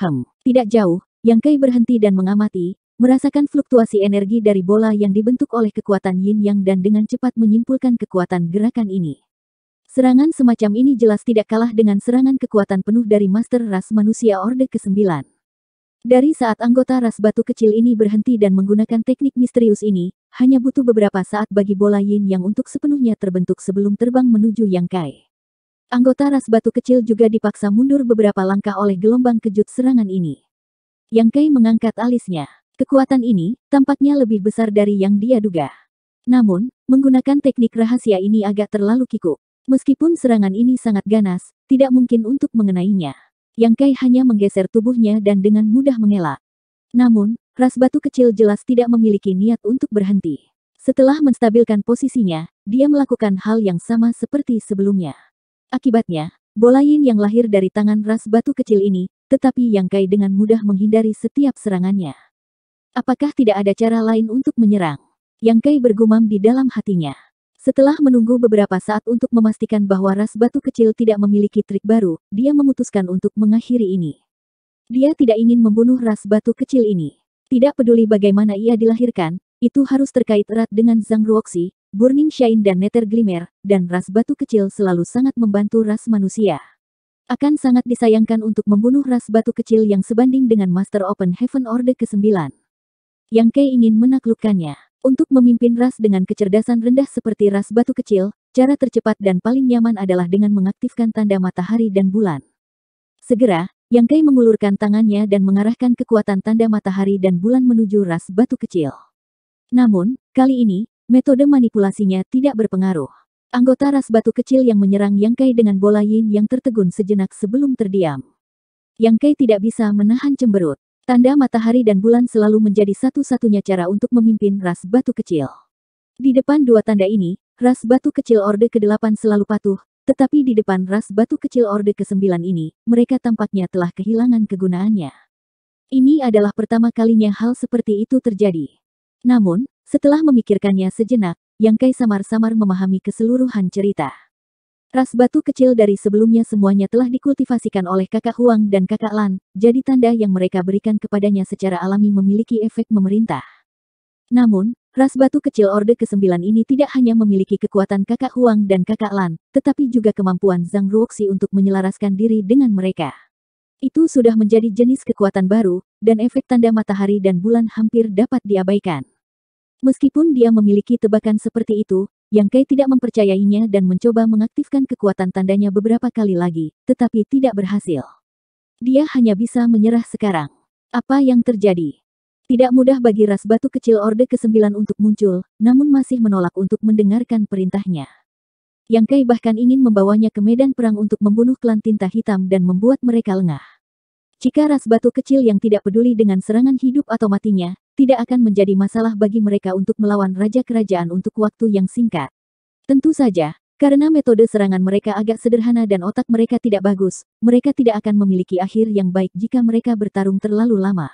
Speaker 1: Hem, tidak jauh, Yang Kai berhenti dan mengamati, merasakan fluktuasi energi dari bola yang dibentuk oleh kekuatan yin yang dan dengan cepat menyimpulkan kekuatan gerakan ini. Serangan semacam ini jelas tidak kalah dengan serangan kekuatan penuh dari Master Ras Manusia Orde ke-9. Dari saat anggota ras batu kecil ini berhenti dan menggunakan teknik misterius ini, hanya butuh beberapa saat bagi bola yin yang untuk sepenuhnya terbentuk sebelum terbang menuju yang kai. Anggota ras batu kecil juga dipaksa mundur beberapa langkah oleh gelombang kejut serangan ini. Yang Kai mengangkat alisnya. Kekuatan ini tampaknya lebih besar dari yang dia duga. Namun, menggunakan teknik rahasia ini agak terlalu kikuk. Meskipun serangan ini sangat ganas, tidak mungkin untuk mengenainya. Yang Kai hanya menggeser tubuhnya dan dengan mudah mengelak. Namun, ras batu kecil jelas tidak memiliki niat untuk berhenti. Setelah menstabilkan posisinya, dia melakukan hal yang sama seperti sebelumnya. Akibatnya, bola yin yang lahir dari tangan ras batu kecil ini, tetapi Yang Kai dengan mudah menghindari setiap serangannya. Apakah tidak ada cara lain untuk menyerang? Yang Kai bergumam di dalam hatinya. Setelah menunggu beberapa saat untuk memastikan bahwa ras batu kecil tidak memiliki trik baru, dia memutuskan untuk mengakhiri ini. Dia tidak ingin membunuh ras batu kecil ini. Tidak peduli bagaimana ia dilahirkan, itu harus terkait erat dengan Zhang Ruoxi, Burning Shine dan Nether Glimmer, dan ras batu kecil selalu sangat membantu ras manusia. Akan sangat disayangkan untuk membunuh ras batu kecil yang sebanding dengan Master Open Heaven Order ke-9. Yang Kei ingin menaklukkannya. Untuk memimpin ras dengan kecerdasan rendah seperti ras batu kecil, cara tercepat dan paling nyaman adalah dengan mengaktifkan tanda matahari dan bulan. Segera, Yang Kai mengulurkan tangannya dan mengarahkan kekuatan tanda matahari dan bulan menuju ras batu kecil. Namun, kali ini, metode manipulasinya tidak berpengaruh. Anggota ras batu kecil yang menyerang Yang Kai dengan bola yin yang tertegun sejenak sebelum terdiam. Yang Kai tidak bisa menahan cemberut. Tanda matahari dan bulan selalu menjadi satu-satunya cara untuk memimpin ras batu kecil. Di depan dua tanda ini, ras batu kecil Orde ke-8 selalu patuh, tetapi di depan ras batu kecil Orde ke-9 ini, mereka tampaknya telah kehilangan kegunaannya. Ini adalah pertama kalinya hal seperti itu terjadi. Namun, setelah memikirkannya sejenak, Yang Kai samar-samar memahami keseluruhan cerita. Ras batu kecil dari sebelumnya semuanya telah dikultivasikan oleh kakak Huang dan kakak Lan, jadi tanda yang mereka berikan kepadanya secara alami memiliki efek memerintah. Namun, ras batu kecil Orde ke-9 ini tidak hanya memiliki kekuatan kakak Huang dan kakak Lan, tetapi juga kemampuan Zhang Ruoxi untuk menyelaraskan diri dengan mereka. Itu sudah menjadi jenis kekuatan baru, dan efek tanda matahari dan bulan hampir dapat diabaikan. Meskipun dia memiliki tebakan seperti itu, yang Kai tidak mempercayainya dan mencoba mengaktifkan kekuatan tandanya beberapa kali lagi, tetapi tidak berhasil. Dia hanya bisa menyerah sekarang. Apa yang terjadi? Tidak mudah bagi ras batu kecil Orde ke-9 untuk muncul, namun masih menolak untuk mendengarkan perintahnya. Yang Kai bahkan ingin membawanya ke medan perang untuk membunuh klan tinta hitam dan membuat mereka lengah. Jika ras batu kecil yang tidak peduli dengan serangan hidup atau matinya, tidak akan menjadi masalah bagi mereka untuk melawan Raja Kerajaan untuk waktu yang singkat. Tentu saja, karena metode serangan mereka agak sederhana dan otak mereka tidak bagus, mereka tidak akan memiliki akhir yang baik jika mereka bertarung terlalu lama.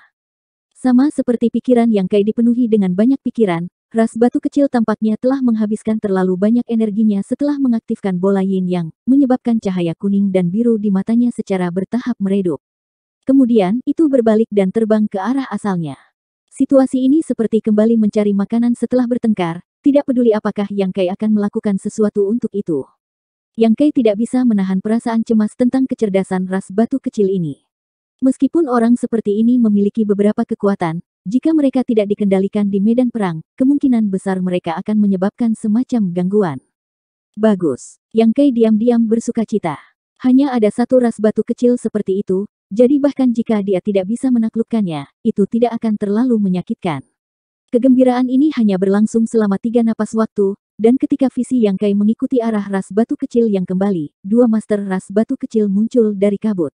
Speaker 1: Sama seperti pikiran yang kaya dipenuhi dengan banyak pikiran, ras batu kecil tampaknya telah menghabiskan terlalu banyak energinya setelah mengaktifkan bola yin yang, menyebabkan cahaya kuning dan biru di matanya secara bertahap meredup. Kemudian, itu berbalik dan terbang ke arah asalnya. Situasi ini seperti kembali mencari makanan setelah bertengkar, tidak peduli apakah Yang Kai akan melakukan sesuatu untuk itu. Yang Kai tidak bisa menahan perasaan cemas tentang kecerdasan ras batu kecil ini. Meskipun orang seperti ini memiliki beberapa kekuatan, jika mereka tidak dikendalikan di medan perang, kemungkinan besar mereka akan menyebabkan semacam gangguan. Bagus. Yang Kai diam-diam bersuka cita. Hanya ada satu ras batu kecil seperti itu, jadi bahkan jika dia tidak bisa menaklukkannya, itu tidak akan terlalu menyakitkan. Kegembiraan ini hanya berlangsung selama tiga napas waktu, dan ketika visi yang Kai mengikuti arah ras batu kecil yang kembali, dua master ras batu kecil muncul dari kabut.